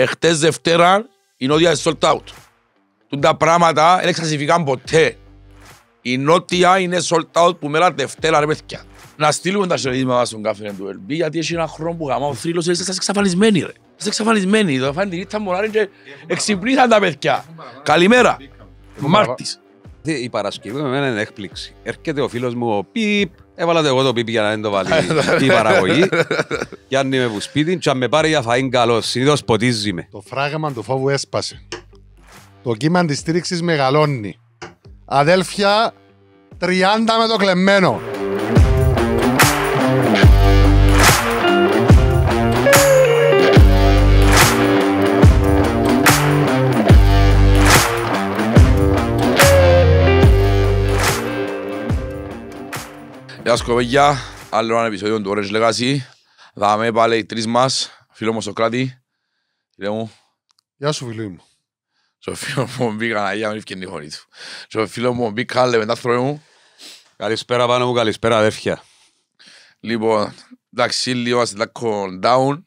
Εχθές Δευτέρα η Νότια είναι sold out. Τον τα πράγματα δεν εξασυφήκαν ποτέ. Η Νότια είναι sold out που μέρα Δευτέρα ρε παιδιά. Να στείλουμε τα χαιρετίσματα μας στον καφέ του LB γιατί έχει ένα χρόνο που γαμάω θρύλος είστε σας εξαφανισμένοι ρε. Είστε εξαφανισμένοι. Το φάνε την ήττα μωράρι και εξυπνήσαν τα παιδιά. Καλημέρα. Μάρτης. Η Παρασκευή με εμένα είναι έκπληξη. Έρχεται ο φίλος μου ο Πιπ Έβαλα το εγώ το πίπι για να δεν το βάλει η παραγωγή. Κι αν είμαι που σπίτι, κι αν με πάρει για φαΐν καλό, συνήθως ποτίζεις με. Το φράγμα του φόβου έσπασε. Το κύμα αντιστήριξης μεγαλώνει. Αδέλφια, 30 με το κλεμμένο. Γεια σας κοπέγια, άλλο ένα επεισόδιο του Orange Legacy. Δάμε πάλι οι τρεις μας, φίλο μου Σοκράτη. Φίλε μου. Γεια σου φίλε μου. Στο φίλο μου μπήκα να γίνει και η χωρί του. Στο φίλο μου μπήκα, λέμε μετά θρόε μου. Καλησπέρα πάνω μου, καλησπέρα αδέρφια. Λοιπόν, εντάξει, λίγο μας τα down.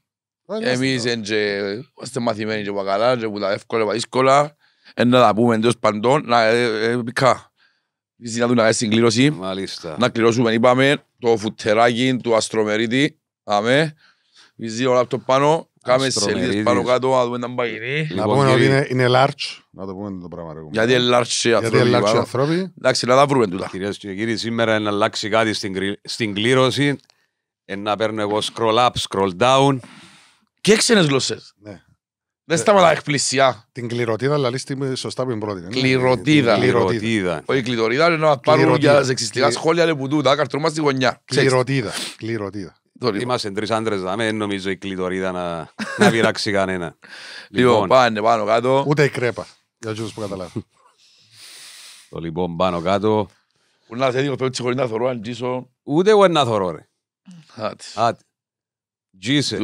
Εμείς είμαστε μαθημένοι και πακαλά, και που τα εύκολα, δύσκολα. Ένα τα πούμε εντός παντών, να ε, ε, μπήκα να του να έχει κλήρωση. Μάλιστα. Να κληρώσουμε, είπαμε, το φουτεράκι του Αστρομερίτη. Αμέ. Βυζί όλα από το πάνω. Κάμε σελίδες πάνω κάτω, να δούμε να μπαγινεί. Λοιπόν, να πούμε ότι είναι, είναι large. Να το πούμε το πράγμα. Γιατί είναι large οι άνθρωποι. Εντάξει, να τα βρούμε τούτα. Κυρίες και κύριοι, σήμερα να αλλάξει κάτι στην, στην κλήρωση. Ε, να παίρνω εγώ scroll up, scroll down. Και ξένες γλώσσες. Ναι. Δεν ε, σταματά εκπλησιά. Την κληροτίδα λαλείς τη σωστά που πρώτη. Ναι. Κληροτίδα. Κληροτίδα. Όχι κληροτίδα, είναι να πάρουν για ζεξιστικά σχόλια λέει που τούτα, καρτρούμα στη γωνιά. Κληροτίδα. Κληροτίδα. Είμαστε τρεις άντρες, δεν νομίζω η κληροτίδα να, να πειράξει κανένα. Λοιπόν, λοιπόν, πάνε πάνω κάτω. Ούτε η κρέπα, για τους που καταλάβουν. Το λοιπόν πάνω κάτω. Να σε δίνω πέμπτη χωρίς να θωρώ, αν τζίσω. Ούτε εγώ να θωρώ, ρε. Άτι. Τζίσε.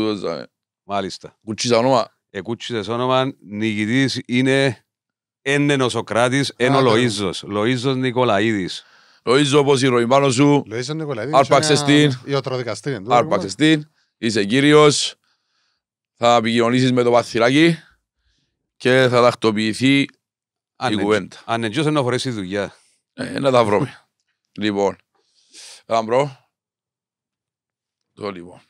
Μάλιστα. Κουτσίζα όνομα εκούτσισε όνομα, νικητής είναι είναι ο Σοκράτης, είναι ο Λοΐζος. Λοΐζος Νικολαίδης. Λοΐζο όπως η ροή πάνω σου, άρπαξες την, Άρπαξε την, είσαι κύριος, θα επικοινωνήσεις με το παθυράκι και θα τακτοποιηθεί η κουβέντα. Αν δεν να φορέσει δουλειά. Ε, να τα βρούμε. λοιπόν, θα λοιπόν.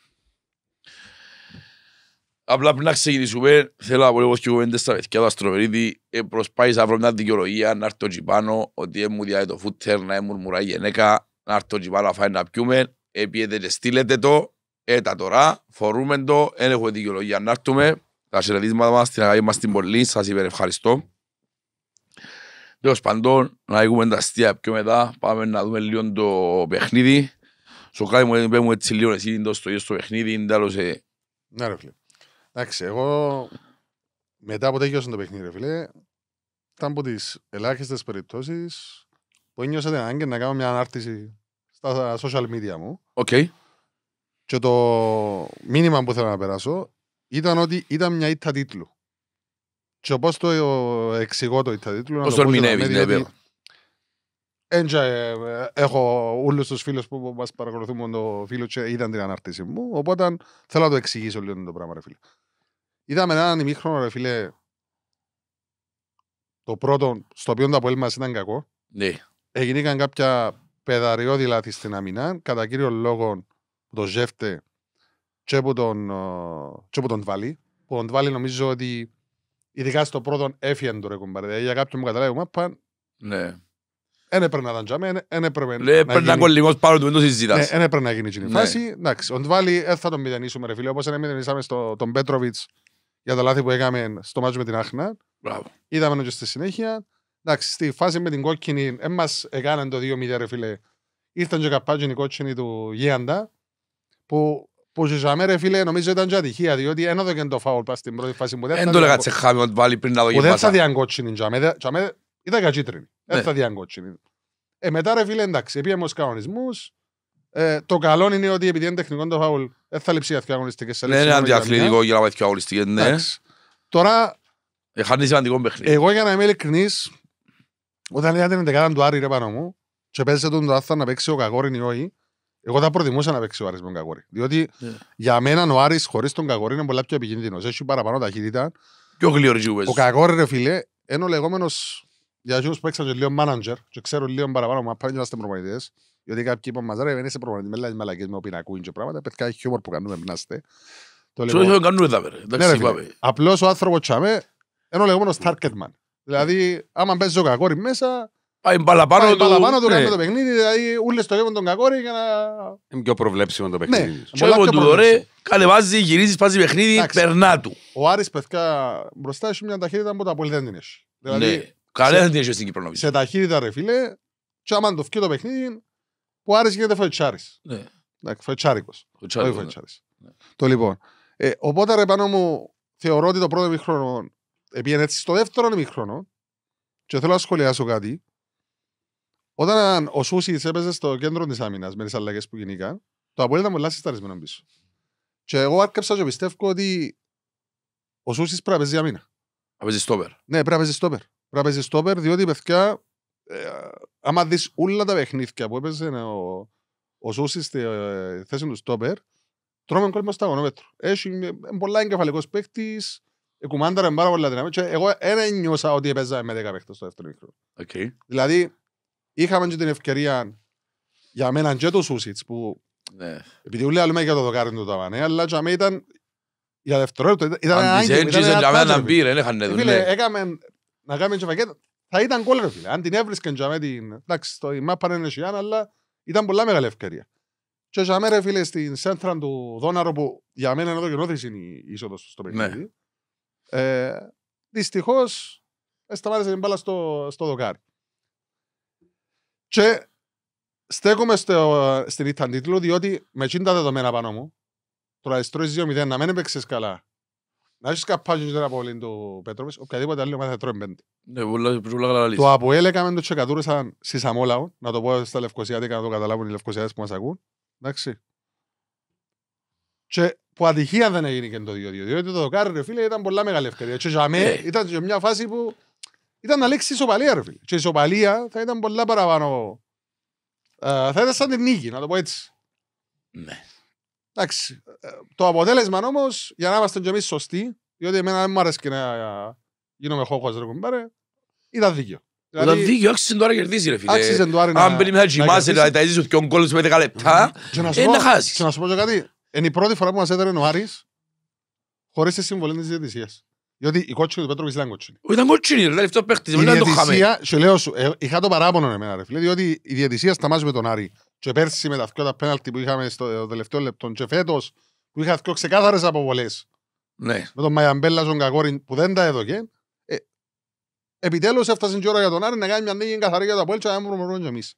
Απλά πριν να ξεκινήσουμε, θέλω να πω λίγο και μέντες στα παιδιά του Αστροβερίδη. Ε, προσπάθησα να βρω μια δικαιολογία, να έρθω και πάνω, ότι ε, μου διάει το φούτερ, να έμουν ε, μουρά η γενέκα, να έρθω και πάνω να φάει να πιούμε. Επίετε και στείλετε το, έτα ε, τώρα, φορούμε το, δεν έχω δικαιολογία να έρθουμε. Τα χαιρετίσματα μας, την αγάπη μας την πολύ, σας είπε ευχαριστώ. Τέλος πάντων, να έχουμε τα αστεία πιο μετά, πάμε να δούμε λίγο το παιχνίδι. Σοκάρι μου, μου έτσι λίγο εσύ, το στο παιχνίδι, είναι τέλος... ε... Ναι ρε φίλε. Εντάξει, εγώ μετά από το παιχνίδι, φίλε, ήταν από τις ελάχιστες περιπτώσεις που ένιωσα την ανάγκη να κάνω μια ανάρτηση στα social media μου. Okay. Και το μήνυμα που θέλω να περάσω ήταν ότι ήταν μια ήττα τίτλου. Και πώς το εξηγώ το ήττα τίτλου. Πώς το ερμηνεύει, δηλαδή. ε, έχω όλους τους φίλους που μας παρακολουθούν το φίλο και είδαν την ανάρτηση μου. Οπότε θέλω να το εξηγήσω λίγο το πράγμα, ρε φίλε. Είδαμε έναν ημίχρονο, ρε φίλε, το πρώτο, στο οποίο το απολύμα ήταν κακό. Ναι. Έγιναν κάποια πεδαριώδη λάθη στην αμυνά, κατά κύριο λόγο το Ζεύτε και από τον, και που τον βάλει. Που τον βάλει νομίζω ότι ειδικά στο πρώτο έφυγε το ρε κομπάρε. Για κάποιον μου καταλάβει μάπα, ναι. Δεν έπρεπε να ήταν τζάμε, δεν ναι, έπρεπε να γίνει... Πρέπει να λίγο πάνω του, δεν το συζητάς. Δεν έπρεπε να γίνει η ναι. φάση. Εντάξει, ο Ντβάλι ε, θα τον μηδενίσουμε ρε φίλε, όπως μηδενίσαμε τον Πέτροβιτς για τα λάθη που έκαμε στο μάτσο με την Άχνα. Μπράβο. Είδαμε και στη συνέχεια. Εντάξει, στη φάση με την κόκκινη, δεν έκαναν το 2-0, ρε φίλε. Ήρθαν και καπάτζουν οι κόκκινοι του Γίαντα, που που σε ζαμέ ρε φίλε νομίζω ήταν και ατυχία διότι ενώ δεν το φάουλ πας στην πρώτη φάση μου δεν το λέγα τσεχάμε ότι βάλει πριν να δω γεμάτα. Δεν θα διαν τζάμε. ήταν κακίτρινη. Δεν ναι. θα διαν Ε μετά ρε φίλε εντάξει, επί εμός κανονισμούς, ε, το καλό είναι ότι επειδή είναι τεχνικό το φάουλ, δεν θα λείψει αθλητικό αγωνιστικέ. Ναι, είναι αντιαθλητικό για να βαθεί αγωνιστικές. Ναι. Τώρα. Ε, χάνει σημαντικό παιχνίδι. Εγώ για να είμαι ειλικρινής, όταν λέτε την δεκάδα του Άρη ρε πάνω μου, και παίζει τον το να παίξει ο Καγόριν ή όχι, εγώ θα προτιμούσα να παίξει ο Άρης με τον Καγόρι. Διότι yeah. Ναι. για μένα ο Άρης χωρίς τον Καγόρι είναι πολλά πιο επικίνδυνος. Έχει παραπάνω ταχύτητα. Πιο γλυόριζου Ο Καγόρι, ρε φίλε, είναι ο λεγόμενος για εκείνου που παίξαν και λίγο manager, και ξέρω λίγο παραπάνω, μα πάνε να είστε προπονητέ. Γιατί κάποιοι είπαν μας, δεν είσαι προπονητής με λάδι μαλακές με οπινακούν και πράγματα, παιδιά, έχει χιούμορ που κάνουμε, μπναστε. Ναι, Απλώς ο άνθρωπος τσάμε, είναι ο λεγόμενος target man. Δηλαδή, άμα παίζει ο κακόρι μέσα, Πάει μπαλαπάνω του. Ναι. το παιχνίδι, δηλαδή ούλες το τον κακόρι για να... Είναι πιο προβλέψιμο το ναι. παιχνίδι. Ναι, και του καλεβάζει, παιχνίδι, περνά του. Ο Άρης που άρεσε γίνεται φοητσάρη. Ναι. Φοητσάρικο. Όχι ναι. Το λοιπόν. Ε, οπότε ρε πάνω μου θεωρώ ότι το πρώτο μήχρονο επειδή έτσι στο δεύτερο μήχρονο και θέλω να σχολιάσω κάτι όταν ο Σούσης έπαιζε στο κέντρο της άμυνας με τις αλλαγές που γινήκαν το μου ήταν τα συσταρισμένο πίσω και εγώ άρκεψα και πιστεύω ότι ο Σούσης πρέπει να παίζει άμυνα. Να παίζει στόπερ. Ναι, πρέπει να παίζει στόπερ. Πρέπει να παίζει στόπερ διότι παιδιά ε, άμα δεις όλα τα παιχνίδια που έπαιζε ο, ο Σούσης στη ε, θέση του στόπερ, τρώμε κόλμα στα γονόμετρο. Έχει ε, πολλά εγκεφαλικός παίχτης, κουμάνταρα πάρα πολλά δυναμή. Και εγώ δεν νιώσα ότι έπαιζα με 10 παίχτες στο δεύτερο μικρό. Okay. Δηλαδή, είχαμε και την ευκαιρία για μένα και το Σούσιτς που ναι. επειδή όλοι λέμε για το δοκάρι του Ταβανέ, αλλά και ήταν για δευτερόλεπτο. Ήταν ανάγκη. Αν της έντζησε για μένα να μπει, δεν είχαν δουλειά. Ε, ναι. Έκαμε να κάνουμε και φακέτα θα ήταν κόλλα, φίλε. Αν την έβρισκαν για την... Εντάξει, το ημάπα είναι σιγάν, αλλά ήταν πολλά μεγάλη ευκαιρία. Και για μέρα, φίλε, στην σέντρα του Δόναρο, που για μένα είναι εδώ νόθηση είναι η είσοδος στο ναι. παιχνίδι. Ναι. Ε, δυστυχώς, σταμάτησε την μπάλα στο, στο δοκάρι. Και στέκομαι στο, στην ήττα τίτλο, διότι με εκείνα τα δεδομένα πάνω μου, το Αϊστρόις 2-0, να μην έπαιξες καλά να έχεις καπάκι τώρα από πολύ του Πέτροπες, οποιαδήποτε άλλη ομάδα θα τρώει πέντε. Ναι, πολλά καλά λύση. Το Αποέλ έκαμε το τσεκατούρεσαν συσαμόλαο, να το πω στα Λευκοσιάτικα να το καταλάβουν οι Λευκοσιάτες που μας ακούν. Εντάξει. Και που ατυχία δεν έγινε και το 2-2, διότι το δοκάρι ρε φίλε ήταν πολλά μεγάλη ευκαιρία. Και για μένα ε. ήταν σε μια φάση που ήταν να λέξει ισοπαλία ρε φίλε. Και η ισοπαλία θα ήταν πολλά παραπάνω. Ε, θα ήταν σαν την νίκη, να το πω έτσι. Ναι. Εντάξει, ε, το αποτέλεσμα όμως, για να είμαστε κι εμείς σωστοί, διότι εμένα δεν μου αρέσει και να γίνομαι χώχο, ρε κουμπάρε, ήταν δίκαιο. ήταν δηλαδή, δίκαιο, άξιζε το άρα κερδίζει, ρε φίλε. Άξιζε το άρα να Αν πριν να κοιμάσαι, να τα ειδήσει και ο κόλλο με 10 λεπτά, να ε, χάσεις. Και να σου πω και κάτι, είναι η πρώτη φορά που μας έδερε ο Άρης χωρίς τη συμβολή της διαιτησίας. Διότι η κότσινη του Πέτροβι ήταν κότσινη. Ήταν κότσινη, ρε, δηλαδή αυτό παίχτησε. Η διαιτησία, σου λέω σου, ε, είχα το παράπονο εμένα, ρε φίλε, διότι η διαιτησία σταμάζει με τον Άρη και πέρσι με τα δυο τα πέναλτι που είχαμε στο τελευταίο λεπτό και φέτος που είχα δυο ξεκάθαρες αποβολές ναι. με τον Μαϊαμπέλα τον Κακόρη που δεν τα έδωκε ε, επιτέλους έφτασε η ώρα για τον Άρη να κάνει μια νίκη καθαρή για το Αποέλ και να μπορούμε προμορφώνει και εμείς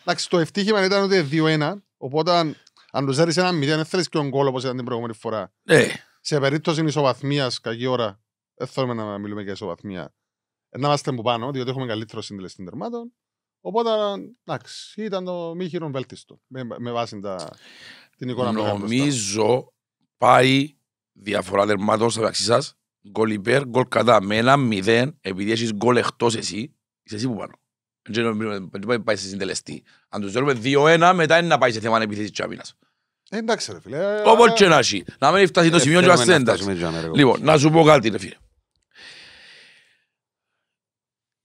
Εντάξει, το ευτύχημα ήταν ότι 2-1 οπότε αν τους έρθει ένα 0 δεν θέλεις και τον κόλ όπως ήταν την προηγούμενη φορά ναι. σε περίπτωση ισοβαθμίας κακή ώρα δεν θέλουμε να μιλούμε για ισοβαθμία να είμαστε που πάνω διότι έχουμε καλύτερο σύντελεση τερμάτων Οπότε, εντάξει, ήταν το μη χείρον με, με βάση τα, την εικόνα που Νομίζω πάει διαφορά δερματών στα μεταξύ σας, γκολ υπέρ, γκολ κατά. Με ένα μηδέν, επειδή έχεις γκολ εκτός εσύ, είσαι εσύ που πάνω. Δεν πάει σε συντελεστή. Αν τους δέρουμε 2-1, μετά είναι να πάει σε θέμα επιθέσεις της άμυνας. Ε, εντάξει ρε φίλε. Όπως και να έχει. Να μην φτάσει ε, το σημείο και ασθέντα. Λοιπόν, να σου πω κάτι ρε φίλε.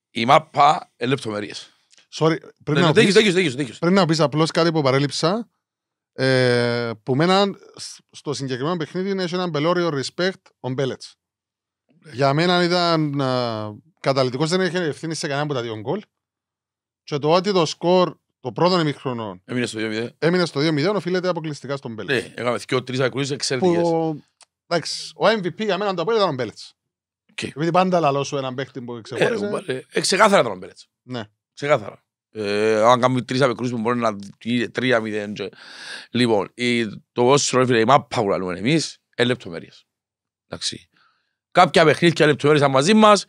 Η μάπα είναι λεπτομερίες. Sorry, πρέπει, ναι, να ναι, πεις, δίκιο, πρέπει να πεις απλώς κάτι που παρέλειψα ε, που μένα στο συγκεκριμένο παιχνίδι είναι ένα μπελόριο respect ο Μπέλετς. Για μένα ήταν καταλητικό, ε, καταλητικός, δεν είχε ευθύνη σε κανένα από τα δύο γκολ και το ότι το σκορ το πρώτο ημιχρονό έμεινε στο 2-0, οφείλεται αποκλειστικά στον Μπέλετς. Ναι, έκαμε και ο Τρίζα ακρούσεις εξαιρετικές. ο MVP για μένα το απόλυτο ήταν ο Μπέλετς. Okay. Επειδή πάντα λαλώσου έναν παίχτη που ε, ξεχώριζε. Ε, ήταν ο Ναι. Ξεκάθαρα. Ε, αν κάνουμε τρεις απεκρούσεις μπορεί να είναι τρία μηδέν. Λοιπόν, η, το όσο έφυγε η μάπα που λέμε εμείς, είναι λεπτομέρειες. Εντάξει. Κάποια παιχνίδια λεπτομέρειες ήταν μαζί μας,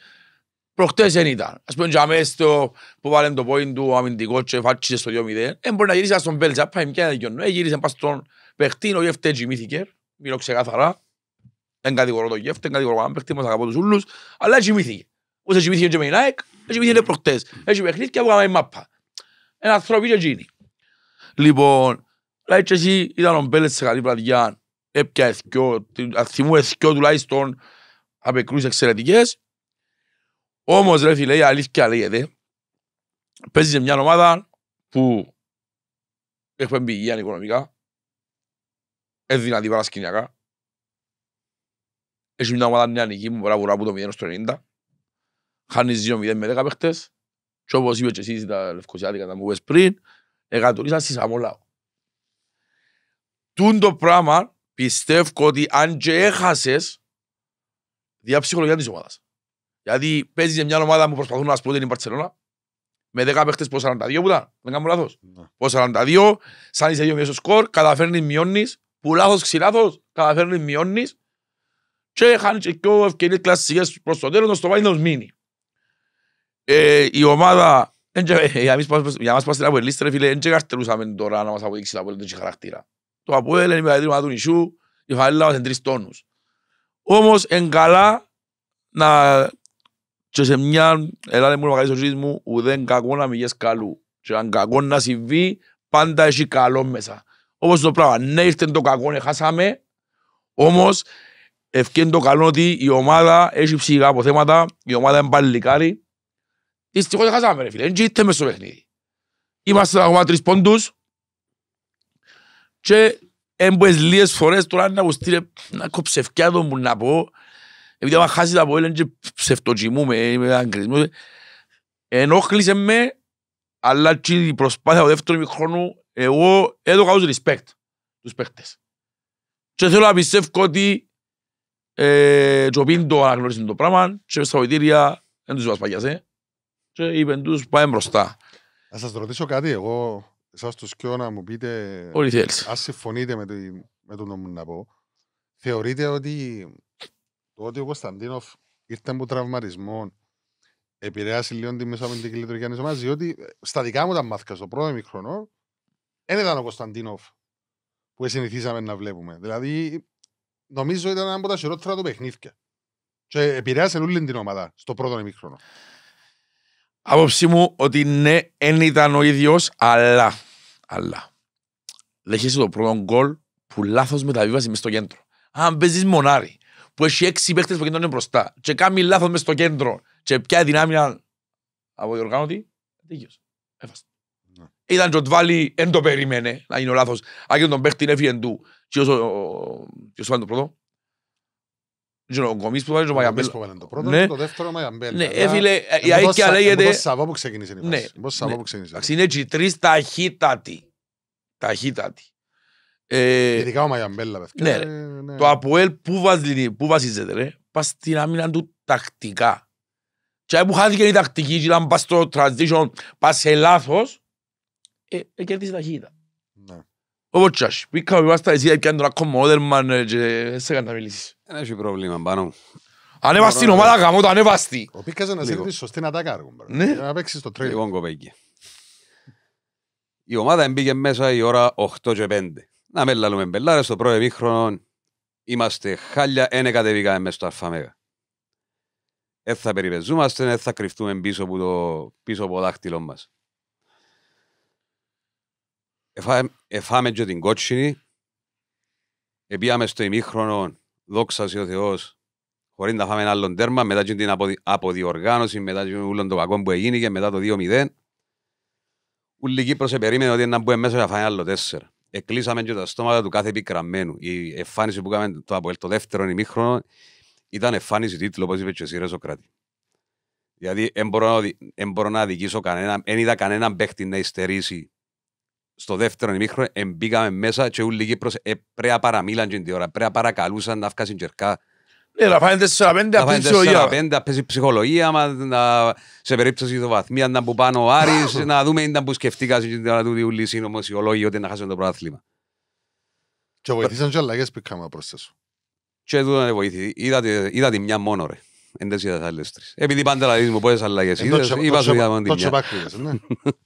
προχτές δεν ήταν. Ας πούμε, για μέσα στο που βάλε το πόιν του αμυντικός και φάτσισε στο 2-0, δεν μπορεί να γυρίσει στον Μπέλτσα, πάει μια Ε, γύρισε πας στον παιχτήν, ο Γεφτέ τζιμήθηκε, μιλώ ξεκάθαρα, δεν κατηγορώ το Γεφτέ, δεν κατηγορώ κανέναν παιχτή, μας αγαπώ τους ούλους, αλλά τζιμήθηκε. Όσο τζιμήθηκε και με η Nike, έχει βγει προχτές. Έχει και που κάναμε μάπα. Ένα ανθρώπι και γίνει. Λοιπόν, λέει και εσύ ήταν ο Μπέλετς σε καλή βραδιά. Έπια εθκιό, θυμού εθκιό τουλάχιστον απεκρούσεις εξαιρετικές. Όμως ρε φίλε, η αλήθεια λέγεται. Παίζει σε μια ομάδα που έχουμε μπει υγεία οικονομικά. Είναι δυνατή παρασκηνιακά. Έχει μια ομάδα νέα νική μου, μπορεί να βουρά από το 0 στο 90 χανεις δύο μηδέν με 10 παίχτες και όπως είπε και εσύ τα λευκοσιάτικα τα μου πες πριν, εγκατολίσαν στις Σαμολάου. Τούν το πράγμα πιστεύω ότι αν και έχασες δια ψυχολογία της ομάδας. Γιατί παίζεις μια ομάδα που προσπαθούν να σπρώτε την Παρτσελώνα με 10 παίχτες πως 42 που ήταν, δεν κάνω λάθος. Ναι. Πως 42, σαν εισαι δύο 2-0 στο σκορ, καταφέρνεις μειώνεις, που λάθος ξυλάθος, καταφέρνεις μειώνεις και χάνεις και πιο ευκαιρίες κλασσικές προς το τέλος, το πάει να τους μείνει. Ε, η ομάδα ε, για μας πάσα την Αποέλ λίστα, φίλε, δεν καρτερούσαμε τώρα να μας αποδείξει την Αποέλ δεν τέτοιο χαρακτήρα. Το Αποέλ είναι η πατρίδα του νησιού, η φαλήλα μας είναι τρεις τόνους. Όμως, εν καλά να... και σε μια ελάτε μου μεγαλύτερη ζωή μου, ουδέν κακό να μηγες καλού. Και αν κακό να συμβεί, πάντα έχει καλό μέσα. Όπως το πράγμα, ναι ήρθε το κακό, ναι, χάσαμε, όμως ευκαιρία το καλό ότι η ομάδα έχει ψηγά αποθέματα, η ομάδα είναι πάλι λικάρι, Δυστυχώς χάσαμε ρε φίλε, έγινε ήρθε μέσα στο παιχνίδι. Είμαστε ακόμα τρεις πόντους και έμπες λίγες φορές τώρα να μου να να κοψευκιά το μου να πω επειδή άμα χάσει τα πόλη και ψευτοκοιμούμε, είμαι αγκρισμός. Ενόχλησε με, αλλά και η προσπάθεια του δεύτερου μικρόνου, εγώ έδωκα ως respect τους παίχτες. Και θέλω να πιστεύω ότι ε, πίντο το αναγνωρίζουν το πράγμα και στα βοητήρια δεν τους βάζει και είπε τους πάμε μπροστά. Να σας ρωτήσω κάτι, εγώ εσάς τους κοιό να μου πείτε Όλοι θέλεις. αν συμφωνείτε με, το, με τον νόμο να πω. Θεωρείτε ότι το ότι ο Κωνσταντίνοφ ήρθε από τραυματισμό επηρεάσει λίγο τη την λειτουργία της ομάδας, διότι ε, στα δικά μου τα μάθηκα στο πρώτο μικρονό, δεν ήταν ο Κωνσταντίνοφ που συνηθίσαμε να βλέπουμε. Δηλαδή, νομίζω ήταν ένα από τα σειρότερα του παιχνίδια. Και επηρέασε όλη την ομάδα στο πρώτο μικρόνο. Άποψή μου ότι ναι, δεν ήταν ο ίδιος, αλλά. αλλά. Δέχεσαι το πρώτο γκολ που λάθος μεταβίβασε μέσα στο κέντρο. Αν παίζεις μονάρι, που έχει έξι παίχτε που κεντρώνουν μπροστά, και κάνει λάθος μέσα στο κέντρο, και πια δυνάμει από διοργάνωτη, δίκιο. Έφασε. Ήταν και ο Τβάλι, δεν το περίμενε να γίνει ο λάθος. Άγιο τον παίχτη, έφυγε εντού. Και όσο, ο, το πρώτο ο Κομής που ο το πρώτο, ναι. το δεύτερο Ναι, έφυλε, ε, ε, ε, η αλήθεια λέγεται... Είναι που ξεκίνησε η φάση. Είναι τρεις ταχύτατοι. Ταχύτατοι. Ειδικά ο ναι, ναι, Το Αποέλ που, που βασίζεται, ρε. Πας στην άμυνα του τακτικά. Και που τακτική, πας transition, πας σε λάθος, όπως τσάς, πήγαμε πάνω εσύ, έπιαν τον ο όδερμαν και σε να Δεν έχει πρόβλημα πάνω μου. Ανέβαστη την ομάδα γαμό, το ανέβαστη. Ο να σωστή να τα Ναι. Να παίξεις το τρέλιο. Λοιπόν Η ομάδα μπήκε μέσα η ώρα 8 Να με λαλούμε στο πρώτο Είμαστε χάλια, ένε κατεβήκαμε μέσα στο Αλφαμέγα. Δεν περιπεζούμαστε, κρυφτούμε πίσω από το πίσω από δάχτυλό μας. Εφάμε την κότσινη. Επίαμε στο ημίχρονο, δόξα ο Θεός, χωρίς να φάμε ένα άλλο τέρμα, μετά και την αποδι... αποδιοργάνωση, μετά και όλο το κακό που έγινε και μετά το 2-0. Ούλη Κύπρος περίμενε ότι να μπούμε μέσα να φάμε άλλο τέσσερα. Εκλείσαμε και τα στόματα του κάθε επικραμμένου. Η εφάνιση που κάναμε το, από το δεύτερο ημίχρονο ήταν εφάνιση τίτλου, όπως είπε και ο ρε Σοκράτη. Δηλαδή, δεν μπορώ να, δικήσω κανέναν, δεν είδα κανέναν παίχτη να υστερήσει στο δεύτερο ημίχρο εμπήκαμε μέσα και όλοι οι Κύπρος ε, πρέα παραμίλαν την ώρα, πρέα παρακαλούσαν να βγάσουν κερκά. Ναι, να φάνε 4-5 ψυχολογία. Να φάνε ψυχολογία, μα, να, σε περίπτωση ειδοβαθμία να που πάνω ο Άρης, να δούμε ήταν που σκεφτήκα την ώρα του Διούλη σύνομος οι ολόγοι ότι να χάσουν το πρωτάθλημα. Και βοηθήσαν και αλλαγές που είχαμε προσθέσω. Και τούτο δεν βοηθήσει. Είδα τη μια μόνο ρε. Εντές είδα τις άλλες τρεις. Επειδή πάντα λαλείς μου πόσες αλλαγές είδες, είπα σου είδα μόνο τη μια.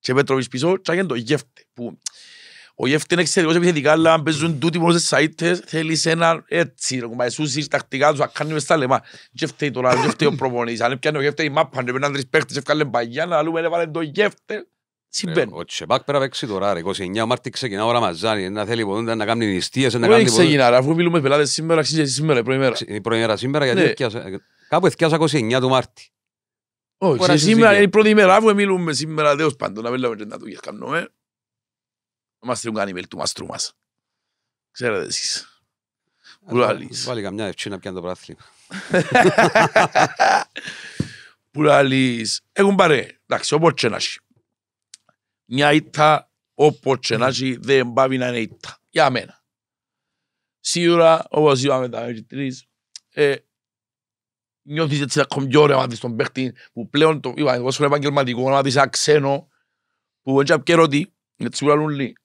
και Πέτροβιτς πίσω και έγινε το γεύτε. Που... Ο γεύτε είναι εξαιρετικός επιθετικά, αλλά αν παίζουν τούτοι μόνο σε σαΐτες, θέλεις ένα έτσι, ρε κουμπά, εσούς μαϊσούσεις τακτικά τους, ακάνει μες τα λεμά. Γεύτε τώρα, γεύτε ο προπονής, αν έπιανε ο γεύτε η μάπα, αν έπαιρναν τρεις παίχτες, έφκανε μπαγιά, να λούμε έβαλε το γεύτε. Συμβαίνει. Ε, ο Τσεπάκ πέρα παίξει τώρα, 29 Μάρτης ξεκινά ο Ραμαζάνι, να θέλει ποτέ να κάνει νηστείες, να κάνει ποτέ. ξεκινά, αφού μιλούμε πελάτες σήμερα, ξέρεις σήμερα, η πρώτη μέρα. Η πρώτη μέρα σήμερα, γιατί ναι. κάπου εθιάσα 29 του Μάρτη. Όχι, σήμερα είναι η πρώτη μέρα που μιλούμε σήμερα δέος πάντων, να μιλάμε και να του γερκάνουμε. Να μας τρουν κάνει του μαστρού μας. Ξέρετε εσείς. Πουλάλης. Βάλει καμιά ευκαιρία να πιάνε το πράθλημα. Πουλάλης. Έχουν πάρε, εντάξει, όπως και να έχει. Μια ήττα, όπως και να έχει, δεν πάει να είναι ήττα. Για μένα. Σίγουρα, όπως είπαμε τα μέχρι τρεις, ε, νιώθεις έτσι ακόμη πιο ωραία να δεις τον παίχτη που πλέον το είπα εγώ στον επαγγελματικό να δεις ένα ξένο που δεν και ρωτή γιατί σίγουρα λαλούν λί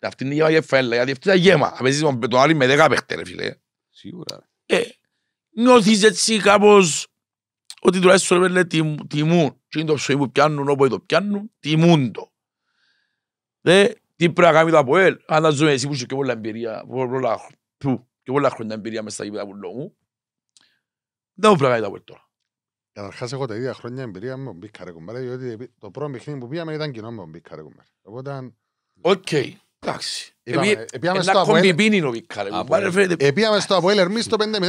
αυτή είναι η γέμα για φέλα γιατί αυτή είναι η γέμα με τον άλλη με δέκα παίχτε ρε φίλε σίγουρα ε, νιώθεις έτσι κάπως ότι τουλάχιστον ρε λέει τιμούν και είναι το ψωί που πιάνουν όπου το πιάνουν τιμούν το δε τι πρέπει να κάνει το ΑΠΟΕΛ αν τα ζούμε εσύ που είσαι και πολλά εμπειρία πολλά χρόνια εμπειρία μέσα στα κύπητα που λόγω δεν μου πρέπει να τώρα. Καταρχάς έχω τα ίδια χρόνια εμπειρία με τον Μπίκα διότι το πρώτο παιχνίδι που πήγαμε ήταν κοινό με τον Μπίκα Οπότε... Οκ. Εντάξει. Επίαμε στο Αποέλ... το 5-0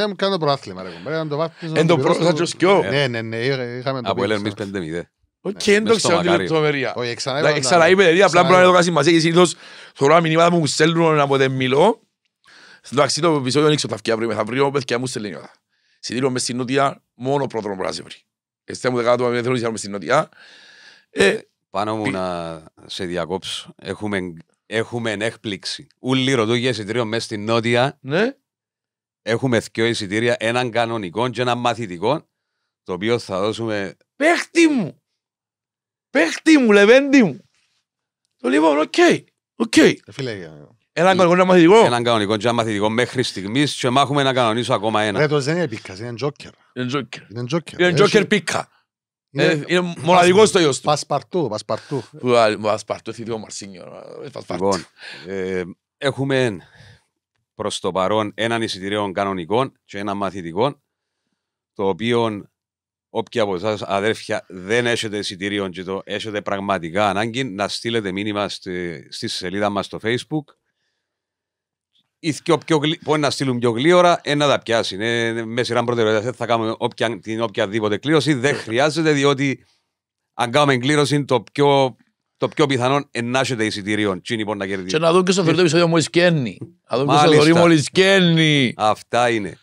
που κάνω το Εν το το Ναι, ναι, ναι. Είχαμε το Αποέλ Ερμής 5-0. Ναι. Ναι, ναι, δηλαδή, είναι το ξέρω λεπτομερία. δηλαδή, το μου επεισόδιο ανοίξω τα Συντήριο μες στην νότια, μόνο να μπορείς να βρει. Εστέ μου δεκάτομα με θέλω στην νότια. Ε, Πάνω μου πι... να σε διακόψω. Έχουμε, έχουμε έκπληξη. Ούλοι ρωτούν για εισιτήριο μέσα στην νότια. Ναι. Έχουμε δυο εισιτήρια, έναν κανονικό και έναν μαθητικό, το οποίο θα δώσουμε... Παίχτη μου! Παίχτη μου, λεβέντη μου! Το λοιπόν, οκ, οκ. Ε, φίλε, Έναν κανονικό μαθητικό. Έναν κανονικό μαθητικό μέχρι στιγμής και μάχουμε να κανονίσω ακόμα ένα. Ρε, δεν είναι πίκας, είναι τζόκερ. Είναι τζόκερ. Είναι τζόκερ. πίκα. Ε, είναι μοναδικός το γιος του. Πασπαρτού, πασπαρτού. Πασπαρτού, θητικός Μαρσίνιο. Λοιπόν, ε, έχουμε προς το παρόν έναν εισιτηριό κανονικών και έναν μαθητικό, το οποίο Όποια από εσάς αδέρφια δεν έχετε εισιτήριο, και το έχετε πραγματικά ανάγκη να στείλετε μήνυμα στη, στη σελίδα μας στο facebook Ήθιο πιο Μπορεί να στείλουν πιο γλύωρα, ένα ε, να τα πιάσει. Ε, με σειρά προτεραιότητα θα κάνουμε όποια, την οποιαδήποτε κλήρωση. Δεν χρειάζεται, διότι αν κάνουμε κλήρωση, το πιο, το πιο πιθανό ενάσχεται εισιτηρίων. Τι είναι λοιπόν να κερδίσει. Και να δουν και στο φερτό επεισόδιο μόλις κέρνει. Να δουν και στο δωρή μόλις κέρνει. Αυτά είναι.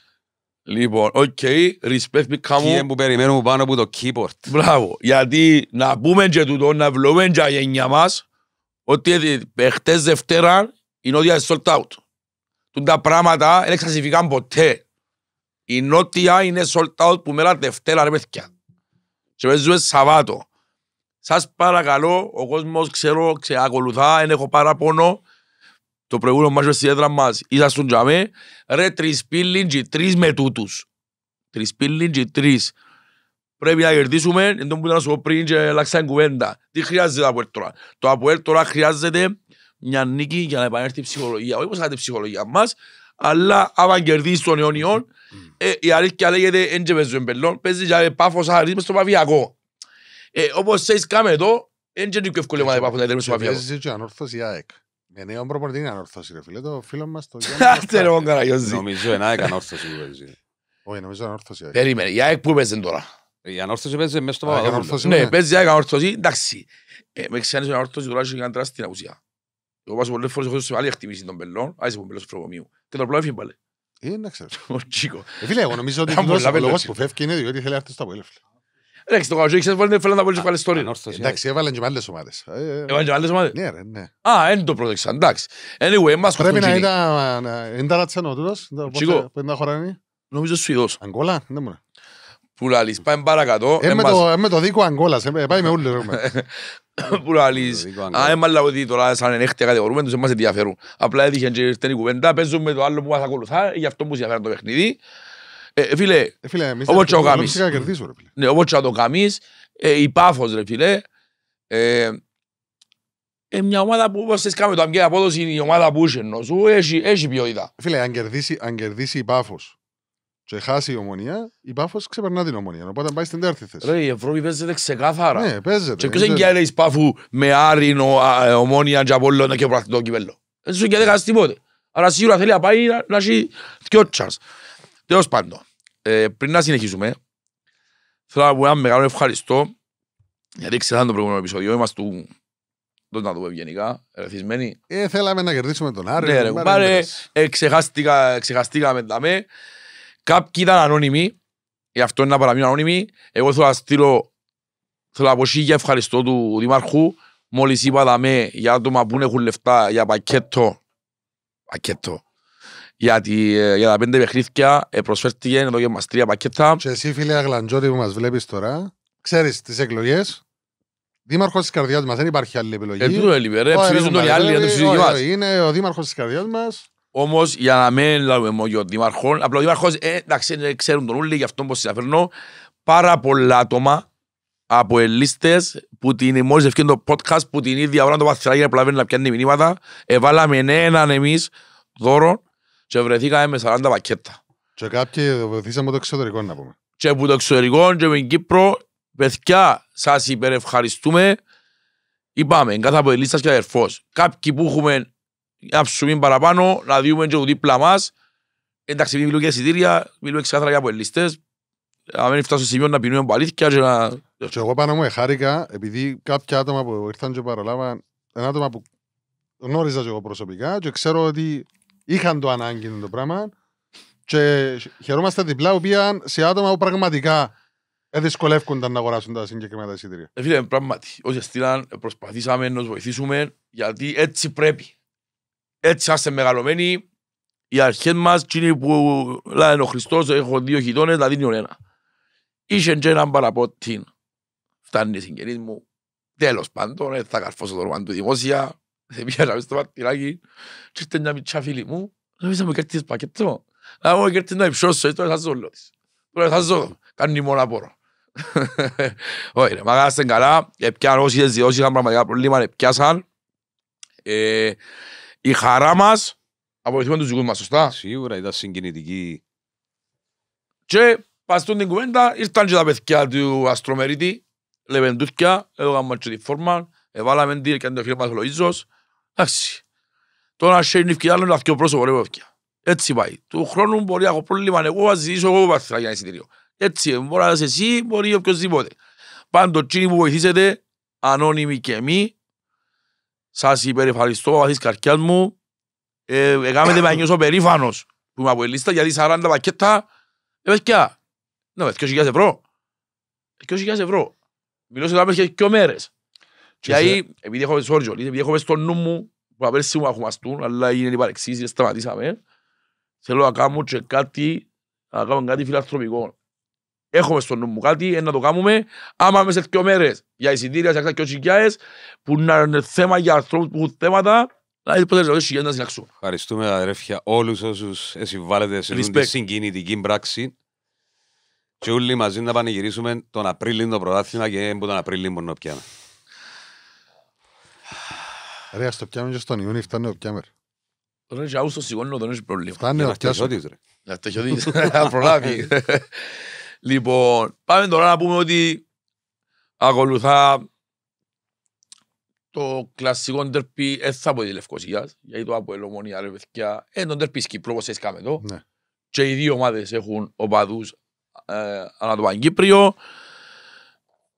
Λοιπόν, οκ, okay, respect come on. Και που περιμένουμε πάνω από το keyboard. Μπράβο, γιατί να πούμε και τούτο, να βλέπουμε και η γενιά μας, ότι χτες Δευτέρα είναι ότι sold out. Τον τα πράγματα δεν εξασυφήκαν ποτέ. Η νότια είναι sold out που μέρα Δευτέρα ρε παιδιά. Και παίζουμε Σαββάτο. Σας παρακαλώ, ο κόσμος ξέρω, ξεακολουθά, δεν έχω παραπονό. Το προηγούμενο μας στη έδρα μας ήσασταν με. Ρε τρεις πύλιν και τρεις με τούτους. Τρεις πύλιν και τρεις. Πρέπει να κερδίσουμε, εν τω που ήταν να σου πω πριν και αλλάξαν κουβέντα. Τι χρειάζεται το Αποέλ Το Αποέλ χρειάζεται μια νίκη για να επανέλθει η ψυχολογία. Όχι πως θα τη ψυχολογία μας, αλλά άμα κερδίσει τον αιώνιον, ε, η αλήθεια λέγεται δεν με παίζουν παίζει για πάφος άρης μες στο παβιακό. Ε, όπως σας κάνουμε εδώ, δεν και νίκο εύκολη ε, πάφος να ιδρύμε ε, στο ε, παβιακό. Παίζει και ανόρθωση ΑΕΚ. Με νέο ναι, προπονητή είναι ανόρθωση ρε φίλε, το φίλο μας το Γιάννη. Νομίζω ένα ναι. ΑΕΚ ανόρθωση Όχι, νομίζω ΑΕΚ Η Ναι, ΑΕΚ εγώ πάω πολλές φορές, έχω σε άλλη ακτιβίση των πελών, άρεσε που πελός προβομίου. Και το απλά έφυγε πάλι. Ε, να ξέρω. Ο ε, φίλε, εγώ νομίζω ότι ο λόγος που φεύγει είναι διότι θέλει αυτός το απολέφλε. Εντάξει, το να βάλεις πάλι στόρι. Εντάξει, έβαλαν και άλλες ομάδες. Ε, ε, έβαλαν και άλλες ομάδες. Ναι, ναι. Α, δεν να που λαλείς πάμε παρακατώ. Ε, με ε, το δίκο Αγκόλας, ε, πάει με ούλες. Που λαλείς, α, έμαλα ότι τώρα σαν ενέχτια κατηγορούμε, τους εμάς ενδιαφέρουν. Απλά έτυχε και στενή κουβέντα, παίζουν με το άλλο που μας ακολουθά, γι' αυτό μου ενδιαφέρει το παιχνίδι. Ε, φίλε, όπως και ο Γαμής, όπως ο ναι, η πάφος ρε φίλε, ε, μια ομάδα που όπως κάνουμε το Αγκαία Απόδοση, η ομάδα που είσαι, έχει ποιότητα. Φίλε, αν κερδίσει η πάφος, και χάσει η ομονία, η πάφος ξεπερνά την ομονία. Οπότε πάει στην τέταρτη θέση. Ρε, η Ευρώπη παίζεται ξεκάθαρα. Ναι, παίζεται. Και ποιος είναι και άλλες Πάφου με Άρινο, ε, ομονία και Απόλλωνα και πρακτικό κυβέλο. Δεν σου και δεν χάσει τίποτε. Άρα σίγουρα θέλει να πάει να έχει δυο τσαρ. Τέλος πάντων, ε, πριν να συνεχίσουμε, θέλω να πω ένα μεγάλο ευχαριστώ γιατί ξεχάσαμε το προηγούμενο επεισόδιο, είμαστε του δεν θα το πω ευγενικά, ερεθισμένοι. Ε, θέλαμε να κερδίσουμε τον Άρη. Ναι, ρε, κουμπάρε, ε, ξεχάστηκα, ξεχαστήκαμε τα με. Κάποιοι ήταν ανώνυμοι, γι' αυτό είναι να παραμείνω ανώνυμοι. Εγώ θέλω να στείλω, θέλω να πω σίγια ευχαριστώ του Δημάρχου. Μόλις είπα τα με, για άτομα που έχουν λεφτά για πακέτο, πακέτο, Γιατί για τα πέντε παιχνίδια προσφέρθηκαν εδώ και μας τρία πακέτα. Και εσύ φίλε Αγλαντζότη που μας βλέπεις τώρα, ξέρεις τις εκλογές, Δήμαρχος της καρδιάς μας, δεν υπάρχει άλλη επιλογή. Ε, τούτο έλειπε, ρε, ψηφίζουν όλοι οι άλλοι, δεν ψηφίζουν και εμάς. Είναι ο δήμαρχος της καρδιάς μας. Όμως για να μην λάβουμε μόνο για τον Δήμαρχο, απλά ο Δήμαρχος, ε, εντάξει, ε, ξέρουν τον Ούλη, γι' αυτό πώ συναφέρνω. Πάρα πολλά άτομα από ελίστες που την μόλις ευκαιρία το podcast που την ίδια ώρα το για να προλαβαίνει να πιάνει μηνύματα. Εβάλαμε έναν εμείς δώρο και βρεθήκαμε με 40 πακέτα. Και κάποιοι βοηθήσαμε από το εξωτερικό να πούμε. Και από το εξωτερικό και από την Κύπρο, παιδιά, σας υπερευχαριστούμε. Είπαμε, κάθε από ελίστας και αδερφός. Κάποιοι που έχουμε να ψούμε παραπάνω, να δούμε και δίπλα μας. Εντάξει, μην μιλούμε για εισιτήρια, μιλούμε ξεκάθαρα για πολιτιστές. Αν μην φτάσω σημείο να πεινούμε από αλήθεια και να... Και εγώ πάνω μου χάρηκα, επειδή κάποια άτομα που ήρθαν και παραλάβαν, ένα άτομα που γνώριζα εγώ προσωπικά και ξέρω ότι είχαν το ανάγκη το πράγμα και χαιρόμαστε διπλά, που πήγαν σε άτομα που πραγματικά δυσκολεύκονταν να αγοράσουν τα συγκεκριμένα εισιτήρια. Ε, φίλε, πράγματι, όσοι στείλαν, προσπαθήσαμε να βοηθήσουμε γιατί έτσι πρέπει. Έτσι είμαστε μεγαλωμένοι. Οι αρχές μας, κοινοί που λένε ο Χριστός, έχω δύο χιτώνες, τα δηλαδή δίνει ο ένας. Είχε και έναν παραπότη Φτάνει οι συγγενείς μου. Τέλος πάντων, ε, θα καρφώσω το όνομα του δημόσια. Σε πήγα στο πατυράκι Και ήρθε μια μητσά φίλη μου. Νομίζω μου κέρτης πακέτο. Να μου κέρτης να υψώσω, έτσι ε, τώρα θα ζω λόγεις. Τώρα θα ζω, κάνει μόνο απόρο. Όχι ρε, μαγάζεσαι καλά. Επιάνε όσοι δεν είχαν πραγματικά προβλήματα, επιάσαν. Ε, η χαρά μας αποβηθούμε τους δικούς μας, σωστά. Σίγουρα ήταν συγκινητική. Και παστούν την κουβέντα, ήρθαν και τα παιδιά του Αστρομερίτη, λεβεντούθια, έδωγαν και τη φόρμα, εβάλαμε την και το φίλο μας ο Εντάξει. Τώρα σέρνει ευκαιρία άλλο να πρόσωπος, ρε παιδιά. Έτσι πάει. Του χρόνου μπορεί να έχω πρόβλημα, εγώ θα ζητήσω εγώ βαθιά για εισιτήριο. Έτσι, μπορεί να είσαι εσύ, μπορεί οποιοδήποτε. Πάντο, τσίνη που βοηθήσετε, ανώνυμοι και εμείς, σας υπερηφαλιστώ βαθύς καρκιάς μου. Ε, δεν με νιώσω περήφανος που είμαι από ελίστα γιατί 40 πακέτα ε, παιδιά, να με 2.000 ευρώ. 2.000 ευρώ. Μιλώ σε τάπες και δύο μέρες. Γιατί, επειδή έχω όρτζο, επειδή έχω στο νου μου που απέρσι μου αχουμαστούν, αλλά είναι υπαρεξής, σταματήσαμε. Θέλω να κάνω και κάτι, να κάνω κάτι φιλανθρωπικό. Έχουμε στο νου μου κάτι, ε, να το κάνουμε. Άμα μέσα σε δύο μέρες για εισιτήρια, για και χιλιάδε, που να είναι θέμα για ανθρώπους που έχουν θέματα, να είναι πότε ζωέ για να συνεχίσουν. Ευχαριστούμε, αδερφιά, όλους όσους συμβάλλετε σε αυτή τη συγκινητική πράξη. Και όλοι μαζί να πανηγυρίσουμε τον Απρίλιο το πρωτάθλημα και από τον Απρίλιο μόνο πιάμε. Ρε, ας το πιάμε και στον Ιούνιο, φτάνει ο πιάμε. Τώρα και αύστο σηκώνω, δεν έχει πρόβλημα. Φτάνει ο πιάσο. Να έχει ο Να να προλάβει. Λοιπόν, πάμε τώρα να πούμε ότι ακολουθά το κλασικό ντερπι, δεν από τη Λευκοσίας, γιατί το από ελομονία ρε είναι ε, το ντερπι Κύπρο, όπως έσκαμε εδώ. Ναι. Και οι δύο ομάδες έχουν οπαδούς ε, ανά το Παγκύπριο,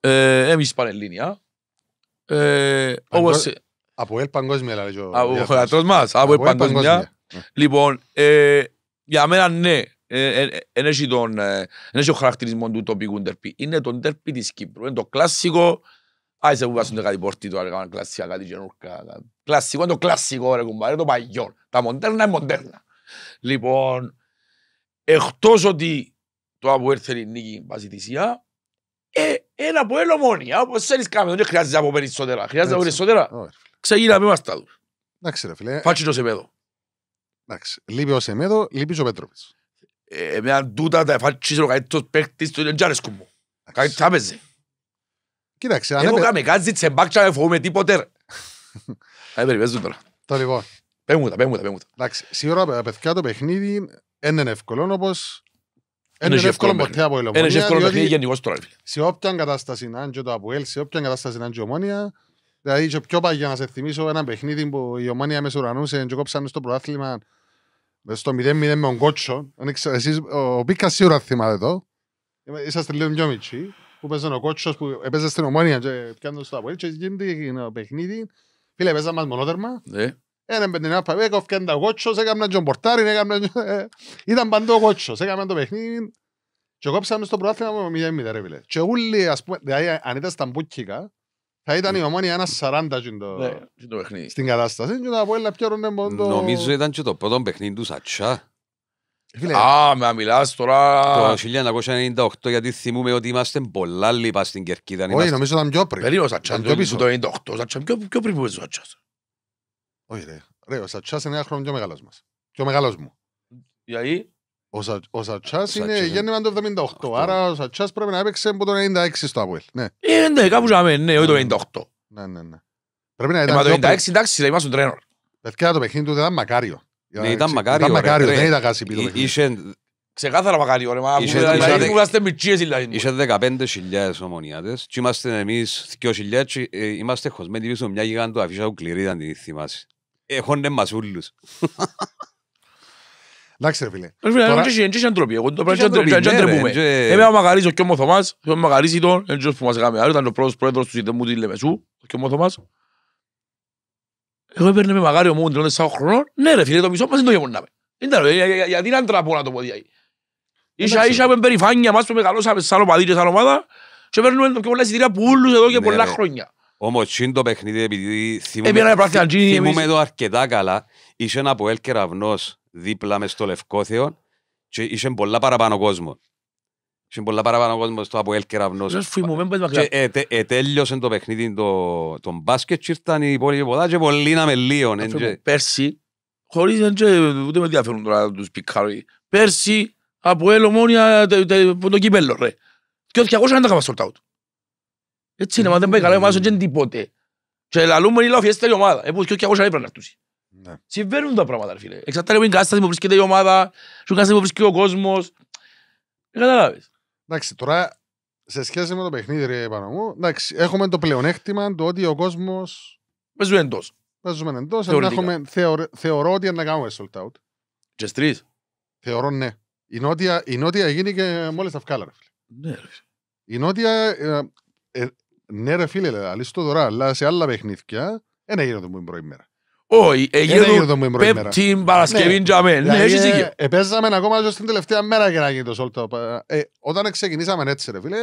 ε, εμείς Πανελλήνια. Ε, Παγκο... όπως... Από ελ παγκόσμια, λέει ο Από ο από ελ παγκόσμια. Ναι. Λοιπόν, ε, για μένα ναι, δεν ε, ε, ε, έχει, τον, έχει ο χαρακτηρισμό του τοπικού ντερπι. Είναι το ντερπι της Κύπρου. Είναι το κλασικό. Άισε που βάζουν κάτι πόρτι τώρα, έκαναν κλασικά, κάτι γενούρκα. Κλασικό είναι το κλασικό, ρε κουμπάρε, το παγιό. Τα μοντέρνα είναι μοντέρνα. Λοιπόν, εκτός ότι το από έρθε η νίκη βάζει θυσία, ε, ένα από έλο μόνοι, όπως θέλεις κάμε, δεν χρειάζεται από περισσότερα. Χρειάζεται από περισσότερα. Ξεγίναμε μας τα δουν. Εντάξει ρε φίλε. Φάτσι το Σεμέδο. Εντάξει, λείπει ο Σεμέδο, λείπει ο Πέτροβιτς. Εμένα τούτα τα εφάτσισε ο καλύτερος παίκτης του δεν μου. Κάτι θα Κοίταξε, Εγώ κάτι με τίποτε. τώρα. σίγουρα παιχνίδι Είναι εύκολο ποτέ από η Λομονία. Είναι εύκολο παιχνίδι γενικώς τώρα. Σε κατάσταση είναι η πιο παγιά να σε θυμίσω ένα παιχνίδι που η Ομόνια μεσουρανούσε στο 0-0 με τον Κότσο, εσείς, ο Πίκα σίγουρα θυμάται εδώ. είσαστε λίγο πιο μικροί, που παίζαν ο Κότσος που έπαιζε στην Ομόνια και πιάνουν στο Αποέλ και γίνεται το παιχνίδι, φίλε παίζαν μα μονότερμα, ναι. ένα πεντενά παπέκο, φτιάχνει ο Κότσος, έκαναν τον Πορτάρι, ε, ήταν παντό ο Κότσος, έκαναν το παιχνίδι και κόψαμε στο πρωτάθλημα με μηδέν μηδέν, ρε φίλε. Και όλοι, ας πούμε, δηλαδή αν ήταν στα μπούκικα, θα ήταν η ομόνια ένας σαράντα ναι, στην κατάσταση και τα απόλυτα μόνο το... Νομίζω ήταν και το πρώτο παιχνίδι του Σατσά. Ε, Α, με μιλάς τώρα... Το 1998 γιατί θυμούμε ότι είμαστε πολλά λίπα στην Κερκίδα. Όχι, νομίζω ήταν πιο πριν. Περίμενε ο Σατσάς, πίσω το 1998. Σατσά, πιο πριν που ο Σατσάς. Όχι ρε, ρε ο Σατσάς είναι ένα χρόνο πιο μεγάλος μας. Πιο μεγάλος μου. Γιατί? Ο Σατσάς είναι ναι. γέννημα το 78, άρα ο Σατσάς πρέπει να έπαιξε από το 96 στο Αποέλ. Ναι, ε, ναι, κάπου ζάμε, ναι, όχι το 98. Ναι ναι, ναι, ναι, ναι. Πρέπει να ε, ήταν... Μα το 96, εντάξει, θα ήμασταν τρένορ. Παιδιά, το παιχνίδι του ήταν μακάριο. Ναι, ήταν μακάριο. Ήταν μακάριο, δεν ήταν κάσιπι το παιχνίδι. Ξεκάθαρα μακάριο, ρε, μα είμαστε μητσίες οι λαϊνοί. Είχε 15.000 ομονιάτες και είμαστε εμείς 2.000 και ε, είμαστε χωσμένοι πίσω μια γιγάντο αφήσα που κλειρίδαν τη θυμάσαι. μας ούλους. Εντάξει ρε φίλε. Είναι ντροπή, εγώ το ντροπούμε. Ναι, Είμαι ο Μαγαρίζο και ο Μοθωμάς, ο Μαγαρίζη τον, έτσι που μας έκαμε άλλο, ήταν ο πρώτος πρόεδρος του ο Εγώ ναι, ρε φίλε το μισό μας δεν το γεμονάμε. είναι να το δηλαδή δίπλα μες στο Θεό και είχε πολλά παραπάνω κόσμο. Είχε πολλά παραπάνω κόσμο στο Αποέλ Κεραυνός. Ετέλειωσε το παιχνίδι το, τον μπάσκετ και ήρθαν οι υπόλοιποι πολλά και πολλοί να με λίον. Πέρσι, χωρίς ούτε με ενδιαφέρουν τώρα τους πικάροι, πέρσι Αποέλ ομόνια το κύπελλο ρε. Και όχι ακούσαν να τα κάνουμε sort Έτσι είναι, μα δεν πάει καλά, εμάς δεν τίποτε. Και λαλούμε η λαοφιέστερη ομάδα. Επίσης, και όχι ακούσαν έπρεπε να έρθουν. Ναι. Συμβαίνουν τα πράγματα, φίλε. Εξαρτάται από την κατάσταση που βρίσκεται η ομάδα, σου κάθε που βρίσκεται ο κόσμος. Δεν καταλάβεις. Εντάξει, τώρα σε σχέση με το παιχνίδι, ρε πάνω μου, εντάξει, έχουμε το πλεονέκτημα του ότι ο κόσμος. Παίζουμε εντός. Παίζουμε εντός. Έχουμε... Θεωρώ ότι να κάνουμε sold out. Και τρεις. Θεωρώ ναι. Η νότια, η νότια γίνει και μόλις τα βγάλα, Ναι, ρε. Η νότια. Ε, ε, ναι, ρε φίλε, αλλά σε άλλα παιχνίδια δεν έγινε το που μέρα. Όχι, ε, έγινε το πέμπτη Παρασκευή Επέζαμε ακόμα και στην τελευταία μέρα να γίνει ε, Όταν ξεκινήσαμε έτσι ρε φίλε,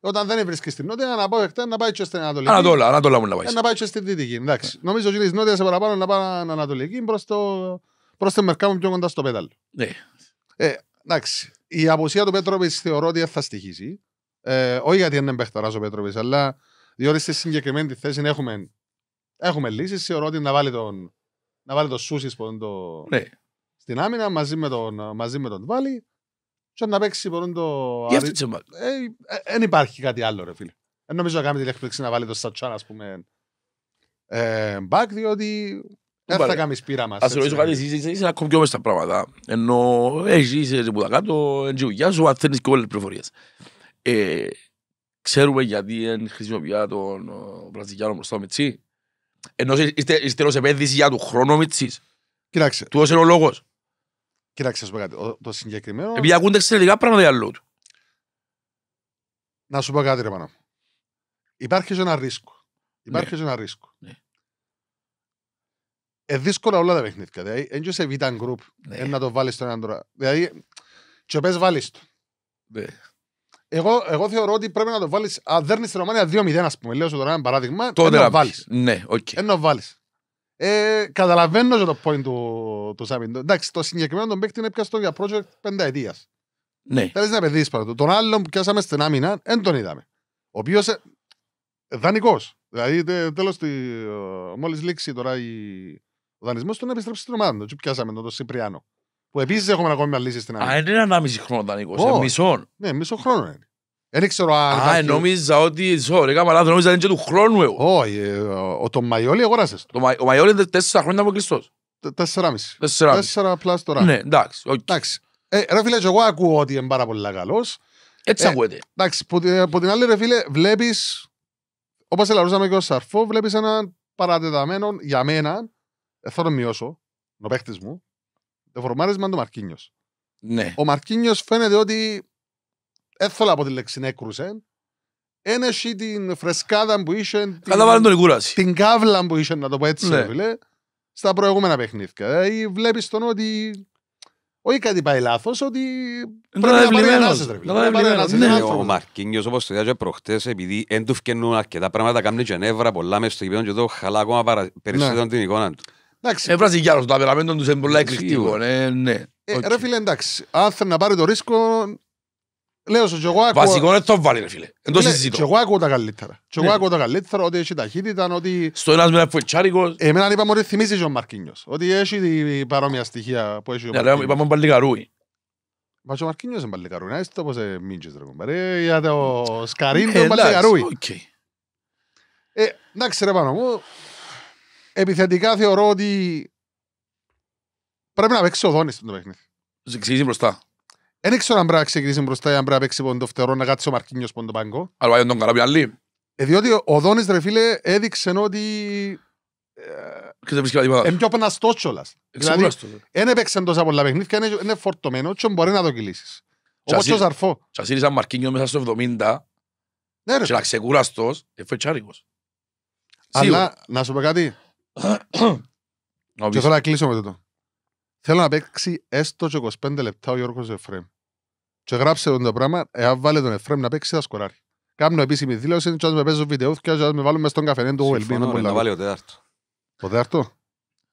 όταν δεν βρίσκεις στην νότια, να να πάει και στην Ανατολική. Ανατολά, Ανατολά μου να ε, πάεις. Να πάει και στην Δυτική. Εντάξει. Νομίζω ότι η νότια σε παραπάνω να πάει στην Ανατολική προς το. Προς το μου πιο κοντά στο πέταλ. Ναι. εντάξει. Η απουσία του Πέτροβιτ θεωρώ ότι θα στοιχίζει. Ε, όχι γιατί είναι μπεχταρά ο Πέτροβιτ, αλλά διότι στη συγκεκριμένη θέση έχουμε Έχουμε λύσεις. Θεωρώ ότι να βάλει τον, να βάλει τον το... ναι. στην άμυνα μαζί με τον, μαζί με τον Βάλι. Και να παίξει μπορούν το. Δεν αρι... ε, ε, υπάρχει κάτι άλλο, ρε φίλε. Δεν νομίζω να κάνει την έκπληξη να βάλει το Σατσάν, ας πούμε. Ε, μπακ, διότι δεν θα κάνει πείραμα. Α ρωτήσω κάτι, εσύ είσαι ακόμη πιο μέσα στα πράγματα. Ενώ εσύ είσαι που τα κάτω, εν σου μαθαίνει και όλες τις πληροφορίες. Ε, ξέρουμε γιατί δεν χρησιμοποιεί τον Βραζιλιάνο μπροστά με τσί ενώ είστε, είστε ως επένδυση για του χρόνο μητσής. Κοιτάξτε. Του είναι ο λόγος. Κοιτάξτε, σου πω κάτι. το συγκεκριμένο... Επειδή ακούνται εξαιρετικά πράγματα για λόγους του. Να σου πω κάτι ρε πάνω. Υπάρχει ένα ρίσκο. Υπάρχει ναι. ένα ρίσκο. Ναι. Ε, δύσκολα όλα τα παιχνίδια. Δηλαδή, δεν σε βίταν γκρουπ ναι. να το βάλεις στον άντρα. Δηλαδή, και πες βάλεις το. Ναι. Εγώ, εγώ θεωρώ ότι πρέπει να το βάλεις. Αν δεν στην Ρωμανία 2-0, ας πούμε, λέω τώρα ένα παράδειγμα. Τότε να βάλεις. Ναι, οκ. Okay. Ενώ βάλεις. Ε, καταλαβαίνω το point του, του Εντάξει, το συγκεκριμένο τον παίκτη είναι στο για project πενταετίας. Ναι. Θέλεις να παιδίσει παρά Τον άλλον που πιάσαμε στην άμυνα, δεν τον είδαμε. Ο οποίος. Ε, δανεικός. Δηλαδή, τέλος τη. Μόλις λήξει τώρα η... ο δανεισμός, τον επιστρέψει στην ομάδα του. πιάσαμε τον Σιπριάνο. Που επίσης έχουμε ακόμη μια λύση στην Αμερική. Α, είναι ένα μισή χρόνο τα Oh. Μισό. Ναι, μισό χρόνο είναι. Δεν ξέρω αν. Α, νόμιζα ότι. Sorry, κάμα λάθος, νόμιζα είναι και του χρόνου εγώ. Όχι, oh, ε, το Μαϊόλι αγόρασες. Ο Μαϊόλι είναι τέσσερα χρόνια από αποκλειστό. Τέσσερα μισή. Τέσσερα πλάσ τώρα. Ναι, εντάξει. Okay. εντάξει. Ε, ρε φίλε, εγώ ακούω ότι είναι πάρα πολύ καλό. Έτσι ε, ακούεται. Εντάξει, από την άλλη, ρε φίλε, βλέπεις. Όπως ελαρούσαμε και ο Σαρφό, βλέπεις έναν παρατεταμένο για μένα. Θέλω να μειώσω. Ο παίχτης μου. Το φορμάρισμα το Μαρκίνιος. Ναι. Ο Μαρκίνιος φαίνεται ότι. Έθολα από τη λέξη έκρουσε. Ένεση την φρεσκάδα που είχε. Την... κούραση. Την κάβλα που είχε, να το πω έτσι, ναι. φίλε, στα προηγούμενα παιχνίδια. Δηλαδή, ε, βλέπεις τον ότι. Όχι κάτι πάει λάθος, ότι. Πρέπει να πάει ναι. Ο Μαρκίνιος, όπως το είδαμε προχτές, επειδή δεν του αρκετά πράγματα, κάνει Γενέβρα πολλά μέσα στο γηπέδο και εδώ χαλά ακόμα ναι. περισσότερο την εικόνα του. Εντάξει. Ε, βραζιλιάνος το απεραμένον τους, είναι πολλά ε, εκρηκτικό. Ναι, ε, ναι. Ε, Ρε φίλε, εντάξει. Αν θέλει να πάρει το ρίσκο, λέω στον Τζογουάκο... Βασικό είναι το βάλει, ρε φίλε. Εντό το συζητώ. Τζογουάκο τα καλύτερα. Ναι. Τζογουάκο τα καλύτερα, ότι έχει ταχύτητα, ότι... Στο ένας μέρα που έχει ε, Εμένα είπαμε ότι θυμίζει ο Μαρκίνιος. Ότι έχει παρόμοια στοιχεία που έχει ο Μαρκίνιο. Ναι, Είπαμε πάλι καρούι. Μα ο Μαρκίνιος είναι πάλι καρούι. Να είστε όπως μίντζε, ρε κουμπαρέ. Για το Σκαρίν το πάλι καρούι. Εντάξει, ρε πάνω μου, επιθετικά θεωρώ ότι πρέπει να παίξει ο Δόνης στο παιχνίδι. Ξεκινήσει μπροστά. Δεν ξέρω αν πρέπει να ξεκινήσει μπροστά ή αν πρέπει να παίξει πόντο φτερό να κάτσει ο Μαρκίνιος πόντο πάγκο. Αλλά δεν τον καράβει άλλη. Ε, διότι ο Δόνης ρε φίλε έδειξε ότι είναι ε, πιο πεναστός κιόλας. Δηλαδή, δεν ναι. έπαιξε τόσα πολλά παιχνίδια, είναι φορτωμένος και μπορεί να το κυλήσεις. Όπως το Ζαρφό. Και ασύρει σαν Μαρκίνιο μέσα στο 70 ναι, και να ξεκουραστός, έφερε τσάρικος. Αλλά να σου πω κάτι, και θέλω να κλείσω με το. Θέλω να παίξει έστω και 25 λεπτά ο Γιώργος Εφραίμ. Και γράψε τον το πράγμα, εάν βάλει τον Εφραίμ να παίξει θα σκοράρει. Κάμνω επίσημη δήλωση, και ας με παίζω βίντεο και ας με βάλουμε στον καφενέν του OLB. Συμφωνώ, να βάλει ο τέταρτο. Ο τέταρτο.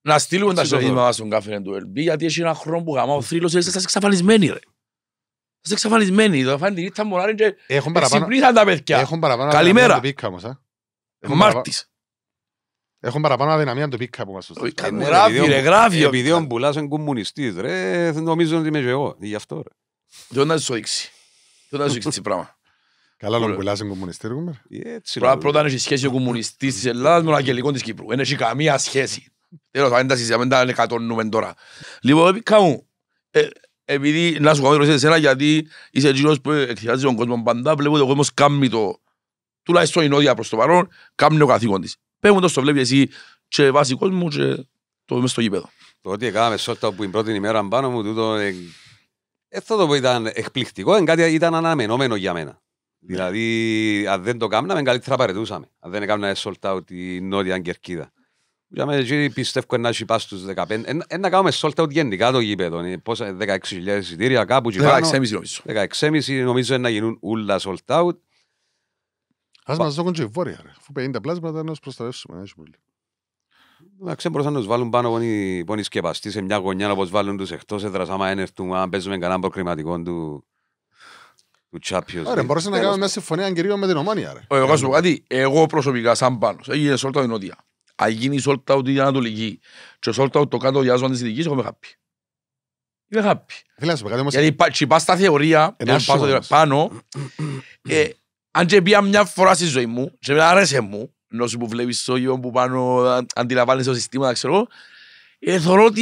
Να στείλουμε τα σωδίδια μας στον καφενέν του OLB, γιατί έχει ένα χρόνο που γαμά ο θρύλος, είσαι εξαφανισμένοι ρε. Είσαι εξαφανισμένοι, το φάνε την μωράρι και τα παιδιά. Καλημέρα. Ε. Μάρτης. Έχουν παραπάνω αδυναμία το πίκα που μας τους ε, ναι, ναι, Γράφει ρε, γράφει. Επειδή ο είναι κομμουνιστής ρε, νομίζω ότι είμαι και εγώ, γι' αυτό ρε. Δεν να σου δείξει. Δεν να σου δείξει πράγμα. Καλά ο Μπουλάς είναι κομμουνιστής ε, ρε. Πρώτα έχει σχέση ο κομμουνιστής της Ελλάδας με τον αγγελικό της Κύπρου. Δεν έχει καμία σχέση. Τέλος, αν τα τα λοιπόν, ε, να κάνω Πες το στο βλέπει εσύ και βάζει κόσμο και το μες στο γήπεδο. Το ότι έκαναμε σόρτα που την πρώτη ημέρα πάνω μου, τούτο, ε, αυτό το που ήταν εκπληκτικό, ε, κάτι ήταν αναμενόμενο για μένα. Ναι. Δηλαδή, αν δεν το κάναμε, καλύτερα παρετούσαμε. Αν δεν έκαναμε sold out η νότια κερκίδα. μένα, εκεί πιστεύω να έχει πάει στους 15. Εν, να κάνουμε sold out γενικά το γήπεδο. Ε, πόσα, 16.000 εισιτήρια κάπου 16.500 16,5 νομίζω. 16.500 νομίζω να γίνουν όλα sold out. Ας μας δώκουν και βόρεια, ρε. Αφού 50 πλάσματα να τους προστατεύσουμε. Εντάξει, μπορούσαν να τους βάλουν πάνω πόνοι σκεπαστοί σε μια γωνιά, όπως βάλουν τους εκτός έδρας, άμα έρθουν, αν παίζουμε κανένα προκριματικό του... Του Champions Ωραία, να κάνουμε μια συμφωνία κυρίως με την Ομόνια, ρε. Εγώ σου πω κάτι, εγώ προσωπικά σαν πάνος, έγινε σόλτα out η Νότια. Αν γίνει σόλτα out η Ανατολική και σόλτα out το κάτω διάσμα της Δυτικής, εγώ είμαι happy. Είμαι Γιατί υπάρχει πάστα θεωρία, ε, πάνω, ε, αν και πήγα μια φορά στη ζωή μου και με άρεσε μου, ενώ σου που βλέπεις στο γιο που πάνω αντιλαμβάνεσαι το συστήμα, ξέρω ε, θεωρώ ότι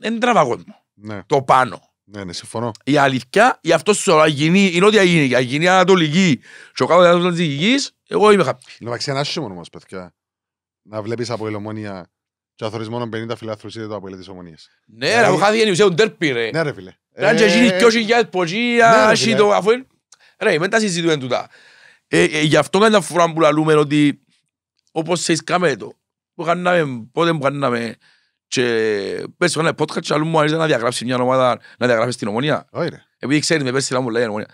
είναι τραβά μου. Ναι. Το πάνω. Ναι, ναι, συμφωνώ. Η αλήθεια, η αυτό σου λέω, γίνει, νότια γίνει, η γίνει ανατολική. Σε ο κάτω της Αγγλικής, εγώ είμαι χαπή. Εντάξει, ένα σύμμονο μας, παιδιά. Να βλέπεις από ελομόνια και αθωρείς μόνο 50 φιλάθρους είτε το από ελέτης ομονίας. Ναι, δηλαδή- ρε, χάθηκε η ουσία ντέρπι, ρε. Ναι, ρε, φίλε. Ε, αν και γίνει 2.000 ε, ε, ποσία, ναι, αφού... Ρε, μετά συζητούμε τούτα. Ε, ε, γι' αυτό κάνει φορά που λαλούμε ότι όπως σε εισκάμε το, που κάναμε, πότε που κάναμε, και πέρσι το κάναμε podcast και αλλού μου αρέσει να διαγράψει μια ομάδα, να διαγράψει την ομονία. Επειδή ξέρεις με πέρσι μου λέει ομονία.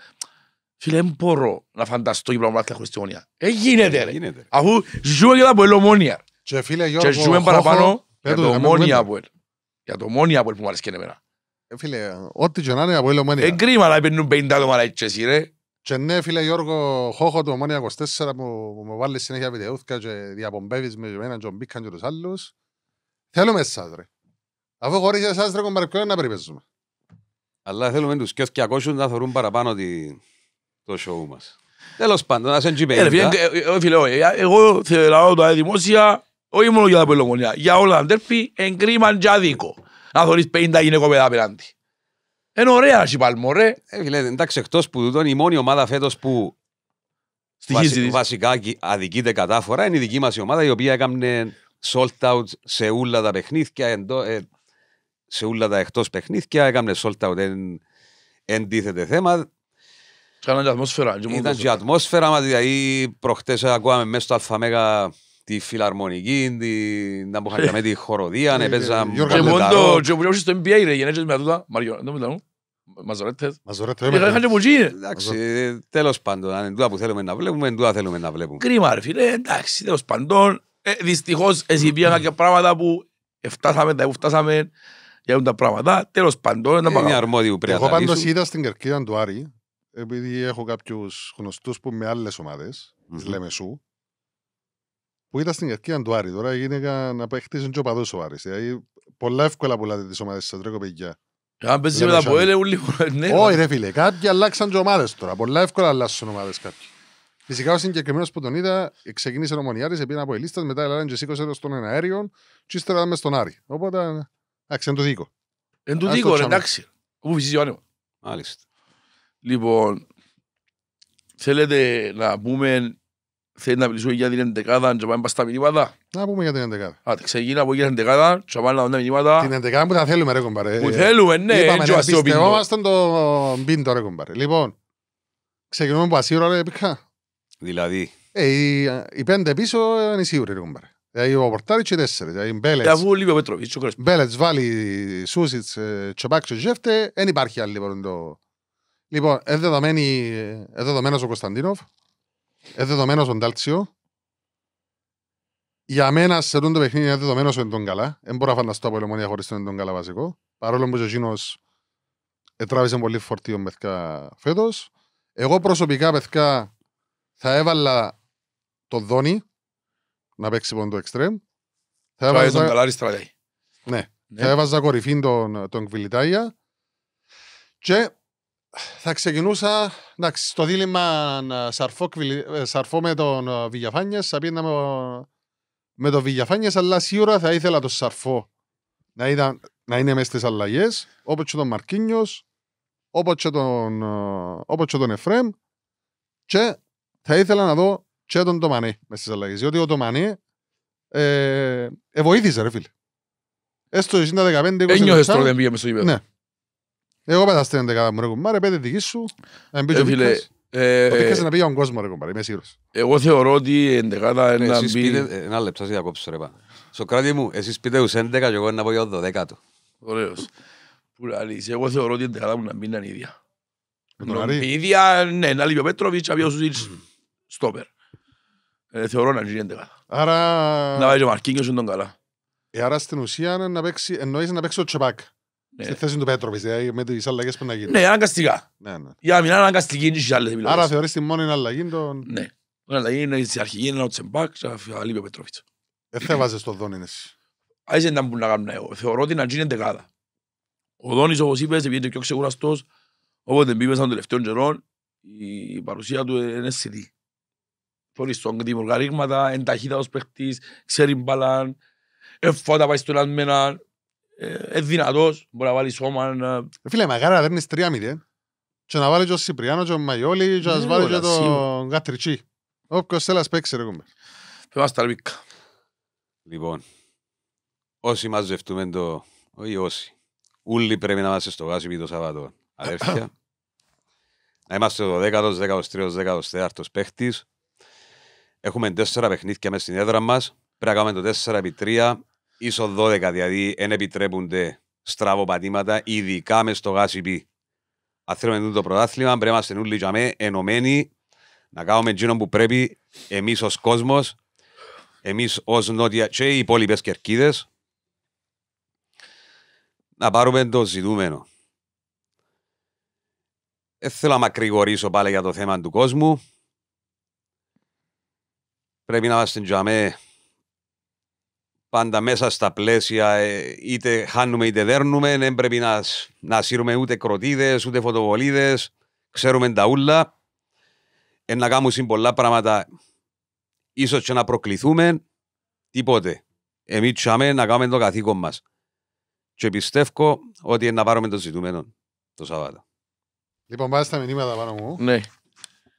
Φίλε, δεν μπορώ να φανταστώ και πράγμα χωρίς την ομονία. Ε, γίνεται ρε. Αφού ζούμε και τα πολλή ομονία. Και φίλε Γιώργο, και ζούμε παραπάνω για το ομονία από ελ. Για το ομονία από ελ που μου αρέσει και εμένα. Ε, φίλε, ό,τι και να είναι από ελ ομονία. Εγκρίμα να παίρνουν 50 άτομα λαϊκές, ρε. Και ναι, φίλε Γιώργο, χώχο του Ομόνια 24 που μου βάλεις συνέχεια βιτεούθηκα και διαπομπεύεις με εμένα και μπήκαν και τους άλλους. Θέλουμε εσάς ρε. Αφού χωρίς εσάς ρε κομπαρεπιόν να περιπέζουμε. Αλλά θέλουμε τους και ακούσουν να θεωρούν παραπάνω τη... το σοου μας. Τέλος πάντων, να σε εντυπέγει. Φίλε, ε, ε, εγώ θεωρώ τα δημόσια, όχι μόνο για τα πελομονιά, για όλα τα αντέρφη, εγκρίμαν και αδίκο. Να θεωρείς 50 γυναικοπαιδά απέναντι. Είναι ωραία η Παλμό, ρε. Ε, εντάξει, εκτός που τούτον η μόνη ομάδα φέτος που βασι, βασικά αδικείται κατάφορα είναι η δική μας ομάδα η οποία έκανε sold out σε όλα τα παιχνίδια, ε, σε όλα τα εκτός παιχνίδια, έκανε sold out, εν, θέμα. Κάναν η ατμόσφαιρα. Ήταν και η ατμόσφαιρα, δηλαδή προχτές ε, ακούγαμε μέσα στο Αλφαμέγα τη φιλαρμονική, την αποχαρκαμε τη χοροδία, ε, έπαιζαν... Ε, και μόνο το που στο NBA ρε, γενέτσες με τούτα, Μαριό, δεν μιλάνε, μαζορέτες. Μαζορέτες. Ε, τέλος πάντων, αν που θέλουμε να βλέπουμε, εντούτα θέλουμε να βλέπουμε. Κρίμα ρε φίλε, εντάξει, τέλος πάντων. Δυστυχώς πράγματα που τα φτάσαμε για τα πράγματα. Τέλος πάντων, να πάμε. Είναι πρέπει να Εγώ πάντως είδα στην κερκίδα του Άρη, επειδή που ήταν στην Κερκία του Άρη. Τώρα έγινε να παίχτησε και ο παδός ο Άρης. Δηλαδή, πολλά εύκολα πουλάτε τις ομάδες σας, τρέκο παιδιά. Αν παίζει με τα Ποέλε, ούλοι ναι. Όχι ρε φίλε, κάποιοι αλλάξαν και ομάδες τώρα. Πολλά εύκολα αλλάσουν ομάδες κάποιοι. Φυσικά ο συγκεκριμένος που τον είδα ξεκίνησε ο Μονιάρης, επειδή από λίστα, μετά έλαβε και σήκωσε στον αέριο και ύστερα με στον Άρη. Οπότε, εντάξει, εν του δίκο. Εν του δίκο, εντάξει. Όπου Μάλιστα. Λοιπόν, θέλετε να πούμε θέλει να μιλήσουμε για την εντεκάδα και πάμε στα μηνύματα. Να πούμε για την εντεκάδα. Α, ξεκινά από την εντεκάδα και πάμε να μηνύματα. Την εντεκάδα που τα θέλουμε ρε κομπάρε. Που θέλουμε, ναι. Είπαμε να πιστεύομαστε το πίντο ρε κομπάρε. Λοιπόν, ξεκινούμε από ασύρο ρε πήχα. Δηλαδή. Ε, οι, οι πέντε πίσω είναι σίγουροι ρε κομπάρε. Δηλαδή ε, ο Πορτάρι και τέσσερις. Δηλαδή Μπέλετς. Αφού ο Πέτροβιτς. Μπέλετς βάλει Σούσιτς, ε, Τσοπάκ και Ζεύτε. Δεν υπάρχει άλλη λοιπόν. Λοιπόν, εδεδομένος ο Κωνσταντίνοφ, δεδομένος ο Ντάλτσιο. Για μένα σε αυτό το παιχνίδι είναι δεδομένος ο καλά. Δεν μπορώ να φανταστώ από ελεμονία χωρίς τον καλά βασικό. Παρόλο που ο Ζωσίνος ε, τράβησε πολύ φορτίο μεθκά φέτος. Εγώ προσωπικά μεθκά θα έβαλα το Δόνι να παίξει το εξτρέμ. Θα έβαζα... Τον καλάρι στρατέι. Ναι. ναι. Θα έβαζα κορυφήν τον, τον Κβιλιτάγια. Και θα ξεκινούσα εντάξει, στο δίλημα σαρφό, σαρφό ε, με τον ε, Βηγιαφάνιας. Θα με, με τον Βηγιαφάνιας, αλλά σίγουρα θα ήθελα το σαρφό να, ήταν, να είναι μέσα στις αλλαγές. Όπως και τον Μαρκίνιο, ε, όπως και τον, όπως Εφρέμ. Και θα ήθελα να δω και τον Τωμανί μέσα στις αλλαγές. Διότι ο Τωμανί ε, ε, βοήθησε, ρε φίλε. Έστω στο εγώ πέτα στην δεκάδα μου ρε κουμπάρε, πέτε δική σου, να μπει και ε, ο Βίκας. Ε, ο Βίκας ε, να πήγε ο κόσμο ρε κουμπάρε, είμαι σίγουρος. Εγώ θεωρώ ότι η ενδεκάδα είναι να μπει... Ένα λεπτό, σας διακόψω ρε πάνε. Σοκράτη μου, εσείς πείτε τους 11 και εγώ να πω για το 12. Ωραίος. Που λαλείς, εγώ θεωρώ ότι η ενδεκάδα μου να μπει είναι ίδια. Η ίδια, ναι, να λείπει ο Πέτροβιτς, να πει ο Σουζίλς στόπερ. Θεωρώ να γίνει ενδεκάδα. Άρα... Να πάει ο Μαρκίνιος είναι τον καλά. Άρα στην ουσία εννοείς να παίξει ο Τσεπάκα. Στη ναι. θέση του Πέτρο, δηλαδή με τις αλλαγές που να γίνουν. Ναι, αναγκαστικά. Ναι, ναι. Η αμυνά αναγκαστική είναι και άλλες επιλογές. Άρα θεωρεί τη μόνη αλλαγή των. Ναι. Μόνη αλλαγή είναι η αρχική, είναι ο Τσεμπάκ και αλείπει ο Πέτροβιτς. Δεν θα βάζεις το Δόνιν ναι. εσύ. δεν ήταν που να κάνω εγώ. Ναι. Θεωρώ ότι να γίνει δεκάδα. Ο Δόνις, όπως είπες, επειδή είναι πιο ξεκουραστός, όποτε δεν πήγε σαν τελευταίο καιρό, η παρουσία του είναι σιδή. Πολύ στον δημιουργά ρήγματα, ενταχύτατος παίχτης, ξέρει μπαλάν, εφότα πάει στον αντμέναν, ε, ε, δυνατός, μπορεί να βάλεις σώμα. Ε. Ε, φίλε, μεγάλα, να παίρνεις 3-0 και να βάλει και ο Σιπριάνο και ο Μαϊόλη και να βάλει και τον Γατριτσί. Όποιος θέλει να παίξει ρε κομπέ. Είμαστε αλβίκα. Λοιπόν, όσοι μαζευτούμε το... Όχι όσοι. Ούλοι πρέπει να είμαστε στο γάσιμι το Σαββατό. Αδέρφια. να είμαστε ο 10ος, 13ος, 14ος παίχτης. Έχουμε τέσσερα παιχνίδια μέσα στην έδρα μας. Πρέπει να κάνουμε το 4 x 3 ίσο 12, δηλαδή δεν επιτρέπονται στραβοπατήματα, ειδικά μες στο γάσι Αν θέλουμε το πρωτάθλημα, πρέπει να είμαστε όλοι για μέ, ενωμένοι, να κάνουμε εκείνο που πρέπει εμείς ως κόσμος, εμείς ως νότια και οι υπόλοιπες κερκίδες, να πάρουμε το ζητούμενο. Δεν θέλω να μακρηγορήσω πάλι για το θέμα του κόσμου. Πρέπει να είμαστε για μένα, πάντα μέσα στα πλαίσια, ε, είτε χάνουμε είτε δέρνουμε, δεν πρέπει να, να σύρουμε ούτε κροτίδες, ούτε φωτοβολίδες. Ξέρουμε τα ούλα. Ε, να κάνουμε πολλά πράγματα, ίσως και να προκληθούμε, τίποτε. Εμείς τσάμε να κάνουμε το καθήκον μας. Και πιστεύω ότι να πάρουμε το ζητούμενο το Σαββάτο. Λοιπόν, πάμε στα μηνύματα πάνω μου. Ναι.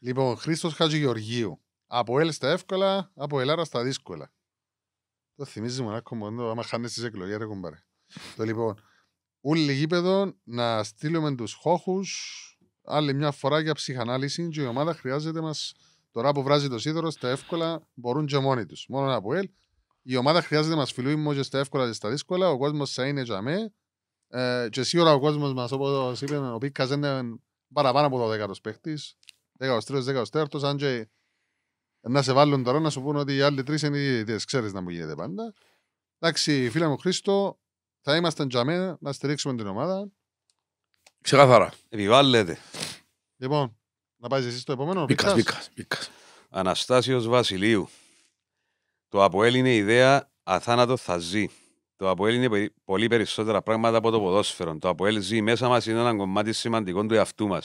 Λοιπόν, Χρήστος Χατζηγεωργίου. Από Ελ στα εύκολα, από Ελλάδας στα δύσκολα. Το θυμίζεις μονάχα μόνο άμα χάνε τις εκλογές, ρε κουμπάρε. το λοιπόν, όλοι γήπεδο να στείλουμε τους χώχους άλλη μια φορά για ψυχανάλυση και η ομάδα χρειάζεται μας. Τώρα που βράζει το σίδερο, στα εύκολα μπορούν και μόνοι τους. Μόνο από ελ. Η ομάδα χρειάζεται μας φιλούν μόνο στα εύκολα και στα δύσκολα. Ο κόσμος θα είναι για με. Ε, και σίγουρα ο κόσμος μας, όπως είπε, ο Πίκας είναι παραπάνω από το 10ο παίχτη. 13ο, 14ο, αν και να σε βάλουν τώρα να σου πούνε ότι οι άλλοι τρεις είναι οι Ξέρεις να μου γίνεται πάντα. Εντάξει, φίλε μου Χρήστο, θα ήμασταν τζαμέ να στηρίξουμε την ομάδα. Ξεκάθαρα. Επιβάλλεται. Λοιπόν, να πάεις εσύ στο επόμενο. Πίκα, πίκα. Αναστάσιος Βασιλείου. Το Αποέλ είναι ιδέα αθάνατο θα ζει. Το Αποέλ είναι πολύ περισσότερα πράγματα από το ποδόσφαιρο. Το Αποέλ ζει μέσα μας, είναι ένα κομμάτι σημαντικό του εαυτού μας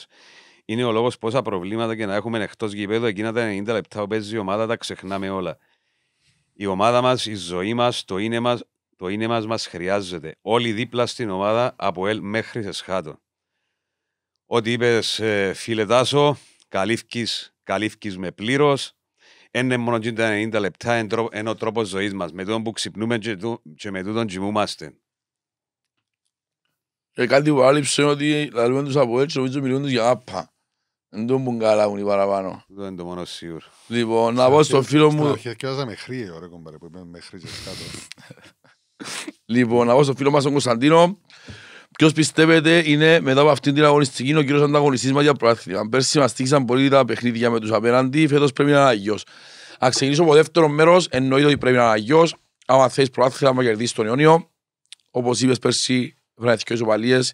είναι ο λόγος πόσα προβλήματα και να έχουμε εκτός γηπέδου εκείνα τα 90 λεπτά που παίζει η ομάδα, τα ξεχνάμε όλα. Η ομάδα μας, η ζωή μας, το είναι μας, το είναι μας μας χρειάζεται. Όλοι δίπλα στην ομάδα από ελ μέχρι σε σχάτο. Ό,τι είπες ε, φίλε Τάσο, καλύφκεις, καλύφκεις με πλήρως. Είναι μόνο τα 90 λεπτά, είναι ο τρόπος ζωής μας. Με τον που ξυπνούμε και, το, και με τούτον τσιμούμαστε. Και ε, κάτι που άλυψε ότι λαλούμε τους από έτσι, νομίζω μιλούν τους για άπα. Δεν τον καλά μου παραπάνω. Δεν είναι το μόνο σίγουρο. Λοιπόν, να πω στον φίλο μου... Χαιρκιάζαμε χρύο, ρε κομπάρε, που είπαμε με χρύζες κάτω. Λοιπόν, να πω στον φίλο μας τον Κωνσταντίνο. Ποιος πιστεύετε είναι μετά από αυτήν την αγωνιστική ο κύριος ανταγωνιστής μας για προάθλημα. Πέρσι μας στήξαν πολύ τα παιχνίδια με τους απέναντι, φέτος πρέπει να είναι αγιός. Αν ξεκινήσω από δεύτερο μέρος, εννοείται ότι πρέπει να είναι αγιός. Άμα θες προάθλημα να κερδίσεις τον Ιόνιο, όπως είπες πέρσι, βρανεθικές οπαλίες.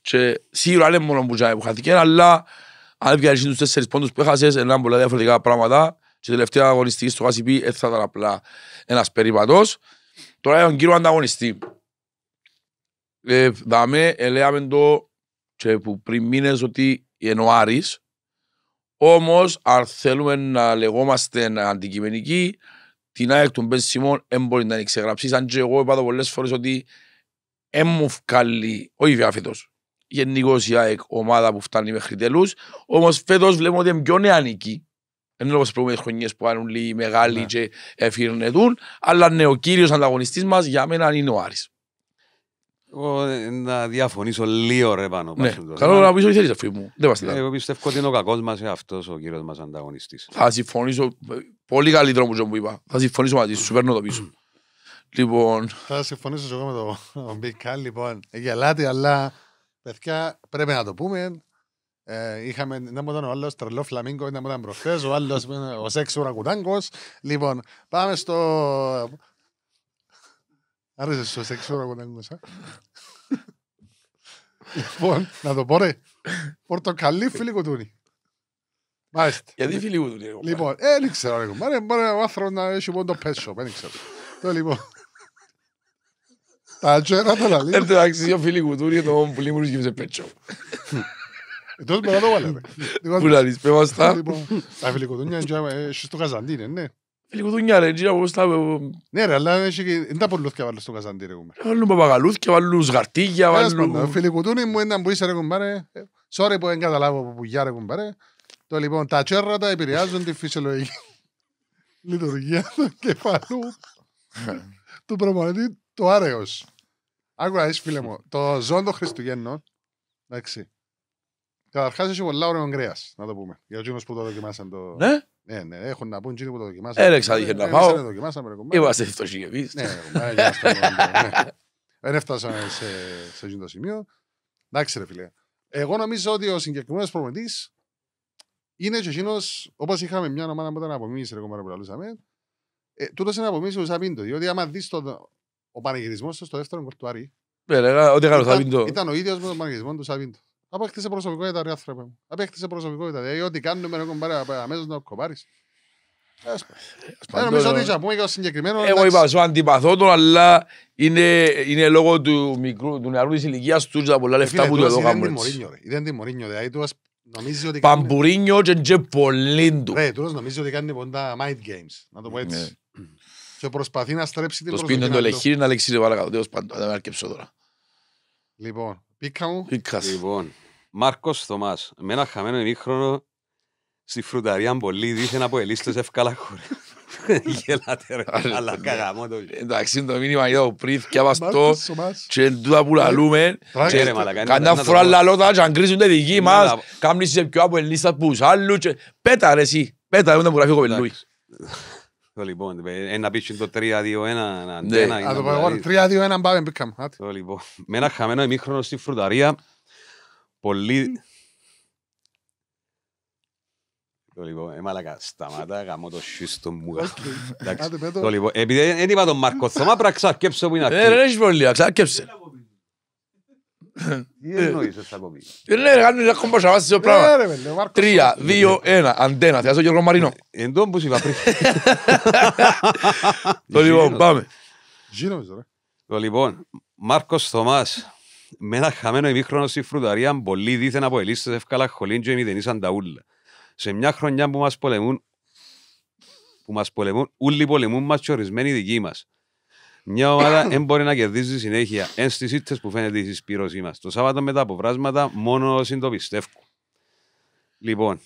Και σίγουρα είναι μόνο που χαθήκαν, αλλά αν βγάλεις τους τέσσερις πόντους που έχασες, είναι πολλά διαφορετικά πράγματα και τελευταία αγωνιστική στο ΚΑΣΥΠΗ ε, θα ήταν απλά ένας περίπατος. Τώρα για τον κύριος ανταγωνιστή. Ε, δάμε, ε, το και που πριν μήνες ότι ενώ όμως αν θέλουμε να λεγόμαστε αντικειμενικοί, την ΑΕΚ του Μπεν Σιμών δεν μπορεί να την ξεγραψής, αν και εγώ είπα πολλές φορές ότι δεν μου βγάλει, όχι βιάφητο, γενικώς η ΑΕΚ ομάδα που φτάνει μέχρι τέλους. Όμως φέτος βλέπουμε ότι είναι πιο νεανική. Δεν είναι όπως προηγούμενες χρονιές που κάνουν λίγοι μεγάλοι yeah. Ναι. και εφηρνετούν. Αλλά ναι, ο κύριος ανταγωνιστής μας για μένα είναι ο Άρης. Εγώ ε, να διαφωνήσω λίγο ρε πάνω. Ναι. Καλό ναι. να πεις ό,τι θέλεις αφού μου. Δεν είμαστε Εγώ πιστεύω ότι είναι ο κακός μας ε, αυτός ο κύριος μας ανταγωνιστής. Θα συμφωνήσω, ε, πολύ καλή τρόπο που είπα. Θα συμφωνήσω μαζί σου, παίρνω το πίσω. Λοιπόν... Θα συμφωνήσω εγώ με τον Μπικάλ, λοιπόν. Γελάτε, αλλά Παιδιά, πρέπει να το πούμε. Ε, είχαμε, δεν μου ήταν ο άλλος τρελό φλαμίγκο, δεν μου ήταν προχθές, ο άλλος ο σεξ ουρακουτάνκος. Λοιπόν, πάμε στο... Άρεσε ο σεξ ουρακουτάνκος, α. λοιπόν, να το πω ρε. Πορτοκαλί φιλικοτούνι. Μάλιστα. Γιατί φιλικοτούνι. Λοιπόν, ε, δεν ξέρω ρε. Μπορεί ο άνθρωπος να έχει μόνο το πέσο, δεν ξέρω. Το λοιπόν. Τα τσέρα τα λαλή. Ε, εντάξει, ο φίλοι κουτούρι το πουλί μου σε πέτσο. Εντός μετά το βάλετε. Που λαλείς, πέμα στα. Λοιπόν, τα ε, στο ναι. όπως τα... Ναι ρε, αλλά είναι τα στο Καζαντίνε. Ε, βάλουν βάλουν σγαρτίγια, βάλουν... μου είναι που ρε κουμπάρε. Το λοιπόν, τη λειτουργία του κεφαλού του το Άρεος. Άκουρα, είσαι φίλε μου. Το ζώο των Χριστουγέννων. Εντάξει. Καταρχάς, είσαι πολλά ωραίο κρέας, να το πούμε. Για του που το δοκιμάσαν το. Ναι. Ναι, ναι, έχουν να πούν εκείνοι που το δοκιμάσαν. Έλεξα, είχε να πάω. Ε, Είμαστε φτωχοί και εμεί. Ναι, ναι. Ε, δεν έφτασαμε σε εκείνο το σημείο. Εντάξει, ρε φίλε. Εγώ νομίζω ότι ο συγκεκριμένος προμηθευτής είναι και εκείνος, όπως είχαμε μια ομάδα που ήταν από εμείς, ρε κομμάτι που λαλούσαμε, ε, τούτος είναι από εμείς ο Σαπίντο. Διότι άμα δεις ο πανηγυρισμός του στο δεύτερο κορτουάρι. Ναι, ήταν ο ίδιος με τον πανηγυρισμό του Σαββίντο. Απέκτησε προσωπικότητα, ρε άνθρωπε μου. Απέκτησε προσωπικότητα. Δηλαδή, ό,τι κάνουμε, ρε πάρει αμέσως να κοπάρεις. Νομίζω ότι θα πούμε για το συγκεκριμένο. Εγώ είπα, σου αντιπαθώ τον, αλλά είναι, λόγω του, μικρού, του νεαρού της ηλικίας τους τα πολλά ε, λεφτά που του εδώ κάνουν. Ήταν τη Μωρίνιο, δηλαδή του νομίζει ότι... Παμπουρίνιο και πολύ του. Ρε, τούλος νομίζει ότι κάνει πολλά mind games, να το πω έτσι. Ναι. Και προσπαθεί να στρέψει την προσοχή. Το σπίτι είναι το λεχείρι να λέξει βάλα κάτω. Τέλος πάντων, θα με αρκεψώ τώρα. Λοιπόν, πίκα μου. Πίκας. Λοιπόν, Μάρκος Θωμάς. Με ένα χαμένο ημίχρονο στη φρουταρία πολύ δίθεν από ελίστες ευκάλα χωρίς. Γελάτε ρε, αλλά καγαμώ το Εντάξει, το μήνυμα είδα ο Πρίθ και αυτό και εντούτα που λαλούμε Κανένα φορά λαλότα και αν κρίσουν τα δική μας Κάμνεις σε πιο από ελίστα που τους άλλους Πέτα ρε εσύ, πέτα ρε μου γραφεί ο κοπελούι το λοιπόν, ε, ένα πίσω το 3-2-1, 1 Ναι, Αν το πω δηλαδή εγώ, 3-2-1 1 μπήκαμε. Το λοιπόν, με ένα χαμένο στη φρουταρία, πολύ... Λοιπόν, ε, μαλακα, σταμάτα, γαμώ το Το λοιπόν, είπα τον Μαρκο πρέπει να ξαρκέψω που είναι ε, τι ε, εννοείς έτσι από πει. Ναι, κάνουν ένα κόμπο σαβάς σε πράγμα. Ε, Τρία, δύο, ένα, αντένα. Θεάζω Γιώργο Μαρινό. Ε, εν τόν που είπα πριν. Το λοιπόν, πάμε. Γίνομαι τώρα. Το λοιπόν, Μάρκος Θωμάς. Με ένα χαμένο ημίχρονο στη φρουταρία, πολλοί δίθεν από ελίστες εύκαλα χολίντζο ημιδενήσαν τα ούλα. Σε μια χρονιά που μας πολεμούν, που μας πολεμούν, ούλοι πολεμούν μας και ορισμένοι δικοί μας. Μια ομάδα δεν μπορεί να κερδίζει συνέχεια. Εν στις ήττες που φαίνεται η συσπήρωσή μας. Το Σάββατο μετά από βράσματα, μόνο το πιστεύουν. Λοιπόν,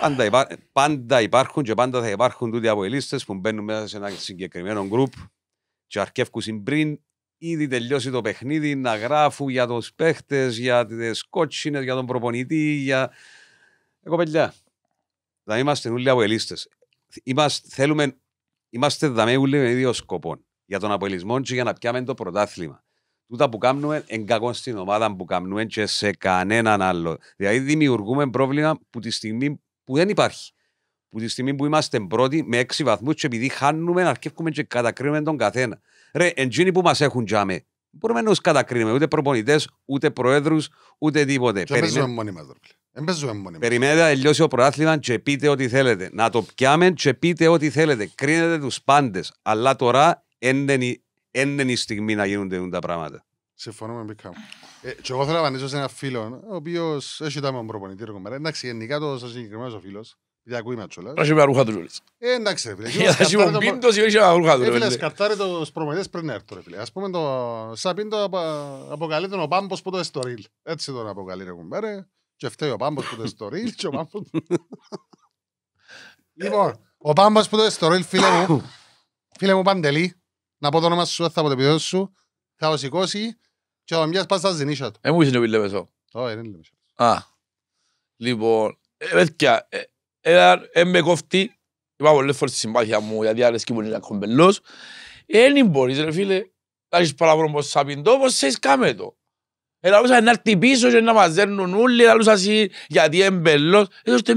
πάντα, υπά... πάντα, υπάρχουν και πάντα θα υπάρχουν τούτοι αποελίστε που μπαίνουν μέσα σε ένα συγκεκριμένο γκρουπ και αρκεύκουν πριν ήδη τελειώσει το παιχνίδι να γράφουν για τους παίχτες, για τις κότσινες, για τον προπονητή. Για... Εγώ παιδιά, θα είμαστε όλοι αποελίστε. Είμαστε... Θέλουμε είμαστε δαμέουλοι με ίδιο σκοπό, Για τον απολυσμό και για να πιάμε το πρωτάθλημα. Τούτα που κάνουμε εν κακό στην ομάδα που κάνουμε και σε κανέναν άλλο. Δηλαδή δημιουργούμε πρόβλημα που τη στιγμή που δεν υπάρχει. Που τη στιγμή που είμαστε πρώτοι με έξι βαθμούς και επειδή χάνουμε, αρχίσουμε και κατακρίνουμε τον καθένα. Ρε, εντζίνοι που μας έχουν τζάμε μπορούμε να τους κατακρίνουμε ούτε προπονητές, ούτε προέδρους, ούτε τίποτε. Δεν Περιμέ... παίζουμε μόνοι μας. Περιμένετε να τελειώσει ο προάθλημα και πείτε ό,τι θέλετε. Να το πιάμε και πείτε ό,τι θέλετε. Κρίνετε τους πάντες. Αλλά τώρα είναι η στιγμή να γίνονται τα πράγματα. Συμφωνώ με Μπικάμ. Ε, και εγώ θέλω να απαντήσω σε έναν φίλο, ο οποίος έχει τα με προπονητή. Εντάξει, γενικά το συγκεκριμένο ο φίλος, Διακούει Όχι με ρούχα του εντάξει φίλε. φίλε. να μου πίντος ή όχι του ε, πριν Ας πούμε, το... σαν πίντο ο Πάμπος που το εστορίλ. Έτσι τον αποκαλεί ρε κουμπέρε. Και φταίει ο Πάμπος που το εστορίλ και ο Πάμπος... Λοιπόν, ο Πάμπος που το εστορίλ, φίλε μου, φίλε μου Παντελή, να πω το όνομα σου, θα πω το σου, θα ο σηκώσει και στα ζηνίσια με κοφτεί. Είπα πολλές φορές τη συμπάθεια μου γιατί πολύ να κομπελός. Δεν μπορείς ρε φίλε. Θα έχεις παραπάνω πως σαπιντό, σε το. να έρθει πίσω να μαζέρνουν όλοι, γιατί για Έτσι ε,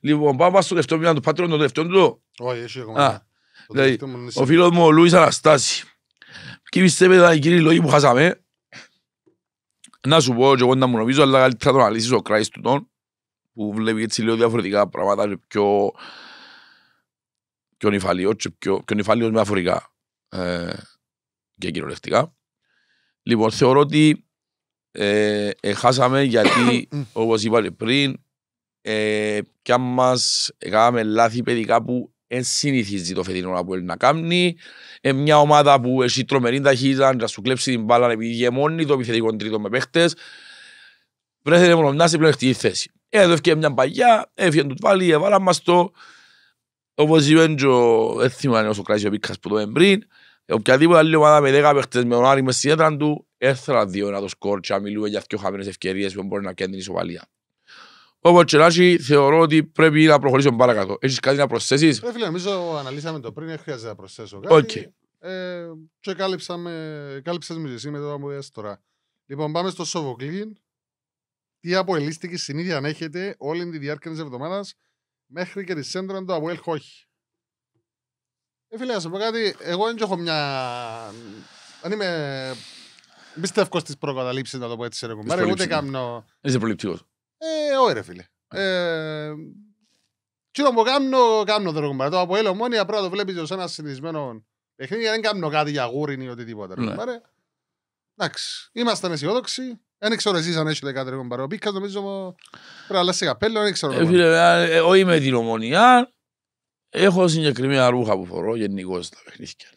πίσω πάει στο Ο φίλος μου ο Λούις Αναστάσης. Και πιστεύετε που χάσαμε, να σου πω και εγώ να μου νομίζω, αλλά καλύτερα να αναλύσεις ο κράις του τον, που βλέπει έτσι λίγο διαφορετικά πράγματα και πιο, πιο νυφαλίος και πιο, πιο νυφαλίος με αφορικά ε, και κυριολεκτικά. Λοιπόν, θεωρώ ότι ε, ε χάσαμε γιατί, όπως είπατε πριν, ε, αν μας έκαναμε ε, λάθη παιδικά που Εν συνηθίζει το φετινό να μπορεί να κάνει. Ε, μια ομάδα που έχει τρομερή ταχύτητα να σου κλέψει την μπάλα επειδή γεμώνει το επιθετικό τρίτο με παίχτες. Βρέθηκε μόνο να σε πλεονεκτική θέση. Ε, εδώ έφυγε μια παγιά, έφυγε του τβάλι, έβαλα μας το. Όπως είπαν, ο θυμάμαι όσο κράζει ο Πίκας που το έμπριν. Ε, οποιαδήποτε άλλη ομάδα με 10 παίχτες με τον Άρη με στην έδρα του, έθρα δύο να το σκορ. μιλούμε για δύο χαμένε ευκαιρίες που μπορεί να κέντρει η σοβαλία. Όπως και θεωρώ ότι πρέπει να προχωρήσουμε παρακάτω. Έχεις κάτι να προσθέσεις? Ε, φίλε, νομίζω αναλύσαμε το πριν, δεν χρειάζεται να προσθέσω κάτι. Okay. Ε, και κάλυψαμε, κάλυψες με εσύ με το μου είδες τώρα. Λοιπόν, πάμε στο Σοβοκλίν. Τι αποελίστηκε συνήθεια αν έχετε όλη τη διάρκεια της εβδομάδας μέχρι και τη σέντρα του Αποέλ Χόχη. Ε, φίλε, ας πω κάτι, εγώ δεν έχω μια... Αν είμαι Πιστεύω στις προκαταλήψεις, να το πω έτσι, ρε κουμπάρε. Ούτε κάνω. Είσαι προληπτικός. Ε, όχι ρε φίλε. Ε, τι όμως κάνω, κάνω ρόγμα. Το από μόνοι Απλά το βλέπεις ως ένα συνδυσμένο παιχνίδι. Δεν κάνω κάτι για γούριν ή οτιδήποτε. Ναι. Εντάξει, ήμασταν αισιόδοξοι. Δεν ξέρω εσείς αν έχετε κάτι ρόγμα. Ο Πίκας νομίζω πρέπει να αλλάξει καπέλο, δεν ξέρω. Ε, φίλε, εγώ είμαι την ομονία. Έχω συγκεκριμένα ρούχα που φορώ γενικώς τα παιχνίδια.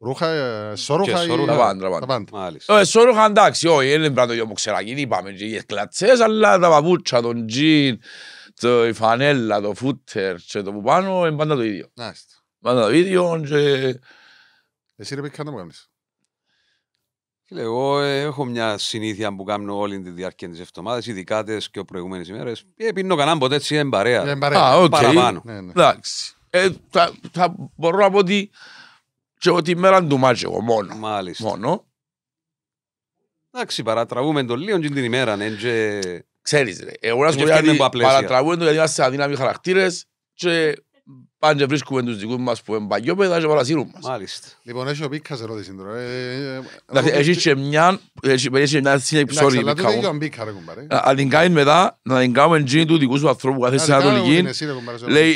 Ρούχα, ε, σωρούχα ή... Τα πάντα, τα πάντα. Σωρούχα εντάξει, όχι, είναι πάντα το το γιώμω ξερακίνη, είπαμε και οι κλατσές, αλλά τα παπούτσα, τον τζιν, η φανέλα, το φούτερ και το που πάνω, είναι πάντα το ίδιο. Πάντα το ίδιο και... Εσύ ρε πήκα να μου κάνεις. εγώ ε, έχω μια συνήθεια που κάνω όλη τη διάρκεια της εβδομάδας, ειδικά τις και προηγούμενες ημέρες. Ε, πίνω κανέναν ποτέ έτσι, Α, οκ. Παραπάνω. Ναι, ναι. Εντάξει. Θα μπορώ να πω ότι και ότι μέρα του μάτσε εγώ μόνο. Μάλιστα. Μόνο. Εντάξει, παρατραβούμε τον λίγο την ημέρα. Ναι, και... Ξέρεις ρε, εγώ να σου πω γιατί παρατραβούμε τον γιατί είμαστε αδύναμοι χαρακτήρες και πάντα βρίσκουμε τους δικούς μας που είναι παγιόπαιδα και παρασύρουν μας. Μάλιστα. Λοιπόν, έχει ο Πίκας ερώτηση τώρα. Ε, ε, ε, Εντάξει, έχεις και μια συνεξόρη Πίκα μου. Αν την κάνεις μετά, να την κάνουμε τζίνη του δικούς του ανθρώπου καθές στην Ανατολική. Λέει,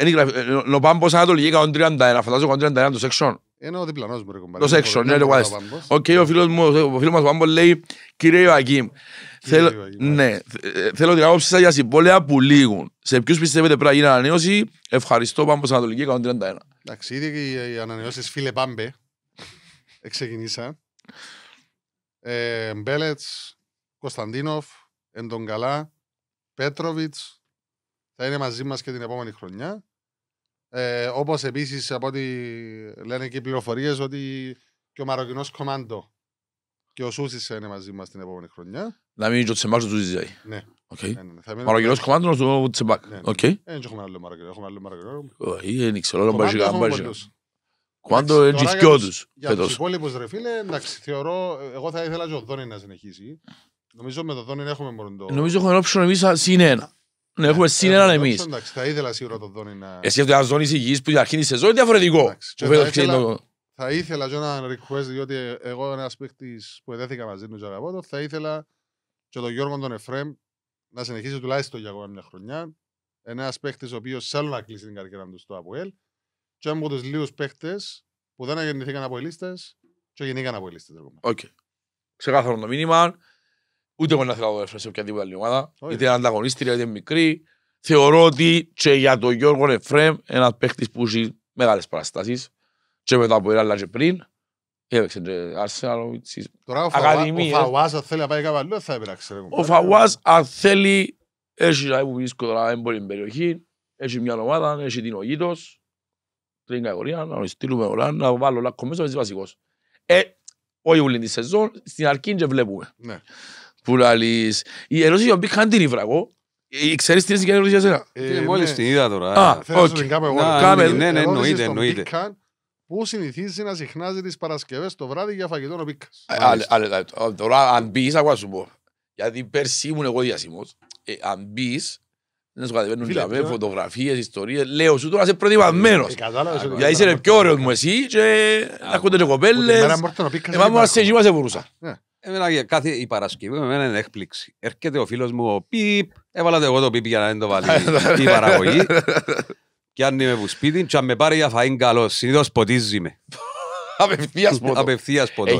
είναι γραφή, ο Πάμπος Ανατολική 131, φαντάζομαι 131 το σεξόν. Είναι ο διπλανός μου. Το σεξόν, είναι το Οκ, ο φίλος μας ο Πάμπος λέει, κύριε Ιωακήμ, Θέλω, ναι, ε, θέλω την άποψη σας για συμπόλαια που λήγουν. Σε ποιους πιστεύετε πρέπει να γίνει ανανέωση, ευχαριστώ πάνω από Ανατολική 131. Εντάξει, ήδη οι ανανεώσεις φίλε Πάμπε ξεκινήσαν. Ε, ε Μπέλετ, Κωνσταντίνοφ, Εντογκαλά, Πέτροβιτ θα είναι μαζί μας και την επόμενη χρονιά. Ε, Όπως επίσης από ό,τι λένε και οι πληροφορίες ότι και ο Μαροκινός Κομάντο και ο Σούσης θα είναι μαζί μας την επόμενη χρονιά. Να μην και ο ναι, ναι, ναι. Τσεμπάκ του Ζιζάη. Ναι. Μαροκυρός κομμάτων ο ε, Τσεμπάκ. Δεν έχουμε άλλο μαροκυρό. Έχουμε άλλο μαροκυρό. Δεν ξέρω, όλα μπάζει καμπάζει. Κομμάτο είναι και όντους. Για τους υπόλοιπους ρε φίλε, εντάξει, θεωρώ, εγώ θα ήθελα και ο Δόνι να συνεχίσει. Νομίζω με το Δόνι έχουμε μόνο το... Νομίζω έχουμε όψιο εμείς συν ένα. Ναι, έχουμε συν έναν εμείς. Εντάξει, θα ήθελα σίγουρα το Δόνι να... Εσύ αυτό ένας Δόνις υγιής που αρχίνει σε ζωή, διαφορετικό. Θα ήθελα και ένα request, διότι εγώ ένα παίχτη που εδέθηκα μαζί του και αγαπώ το, θα ήθελα και τον Γιώργο τον Εφρέμ να συνεχίσει τουλάχιστον για ακόμα μια χρονιά. Ένας παίχτη ο οποίος θέλει να κλείσει την καριέρα του στο Αποέλ. Και ένα από τους λίγους παίχτε που δεν γεννηθήκαν από ελίστες και γεννήκαν από ελίστες. Οκ. Okay. Ξεκάθαρο το μήνυμα. Ούτε εγώ να θέλω να σε οποιαδήποτε άλλη ομάδα. Είναι ανταγωνίστρια είναι μικρή. Θεωρώ ότι και για τον Γιώργο Εφρέμ ένα παίχτη που έχει μεγάλες παραστάσεις. Και μετά από ελάχιστα πριν. Έπαιξε Arsenal. Τώρα ο Φαουάς αν θέλει να πάει κάπου αλλού θα έπαιραξε. Ο Φαουάς αν θέλει έχει να βρίσκω τώρα έμπολη περιοχή, έχει μια ομάδα, έχει την ογήτως, την κατηγορία, να τον στείλουμε όλα, να βάλω λάκκο μέσα, είναι βασικός. Ε, όχι όλη τη σεζόν, στην αρκή και βλέπουμε. Ναι. Που λαλείς, η ερώτηση για μπήκαν την υβραγώ, ε, Ξέρεις τι είναι η ερώτηση για σένα. Ε, μόλις ε, την είδα τώρα. Ναι. Α, όχι. Κάμε, ναι, ναι, εννοείται, εννοείται που συνηθίζει να συχνάζει τις Παρασκευές το βράδυ για φαγητό ο Πίκα. Ε, ε, τώρα, αν μπεις, θα σου πω. Γιατί πέρσι ήμουν εγώ διασημός. Ε, αν μπεις, δεν σου κατεβαίνουν λαμέ, φωτογραφίες, ιστορίες. Λέω σου τώρα είσαι προετοιμασμένος. Γιατί είσαι πιο ωραίος μου εσύ και ακούτε λίγο κοπέλε. Εμά μου σε να σε βρούσα. Εμένα κάθε η Παρασκευή με είναι έκπληξη. Έρχεται ο φίλος μου ο Πιπ. Έβαλα εγώ το Πιπ για να δεν το βάλει η παραγωγή και αν είμαι που σπίτι και αν με πάρει για φαΐν καλό, συνήθως ποτίζει με. Απευθείας ποτό. Απευθείας ποτό. Ε,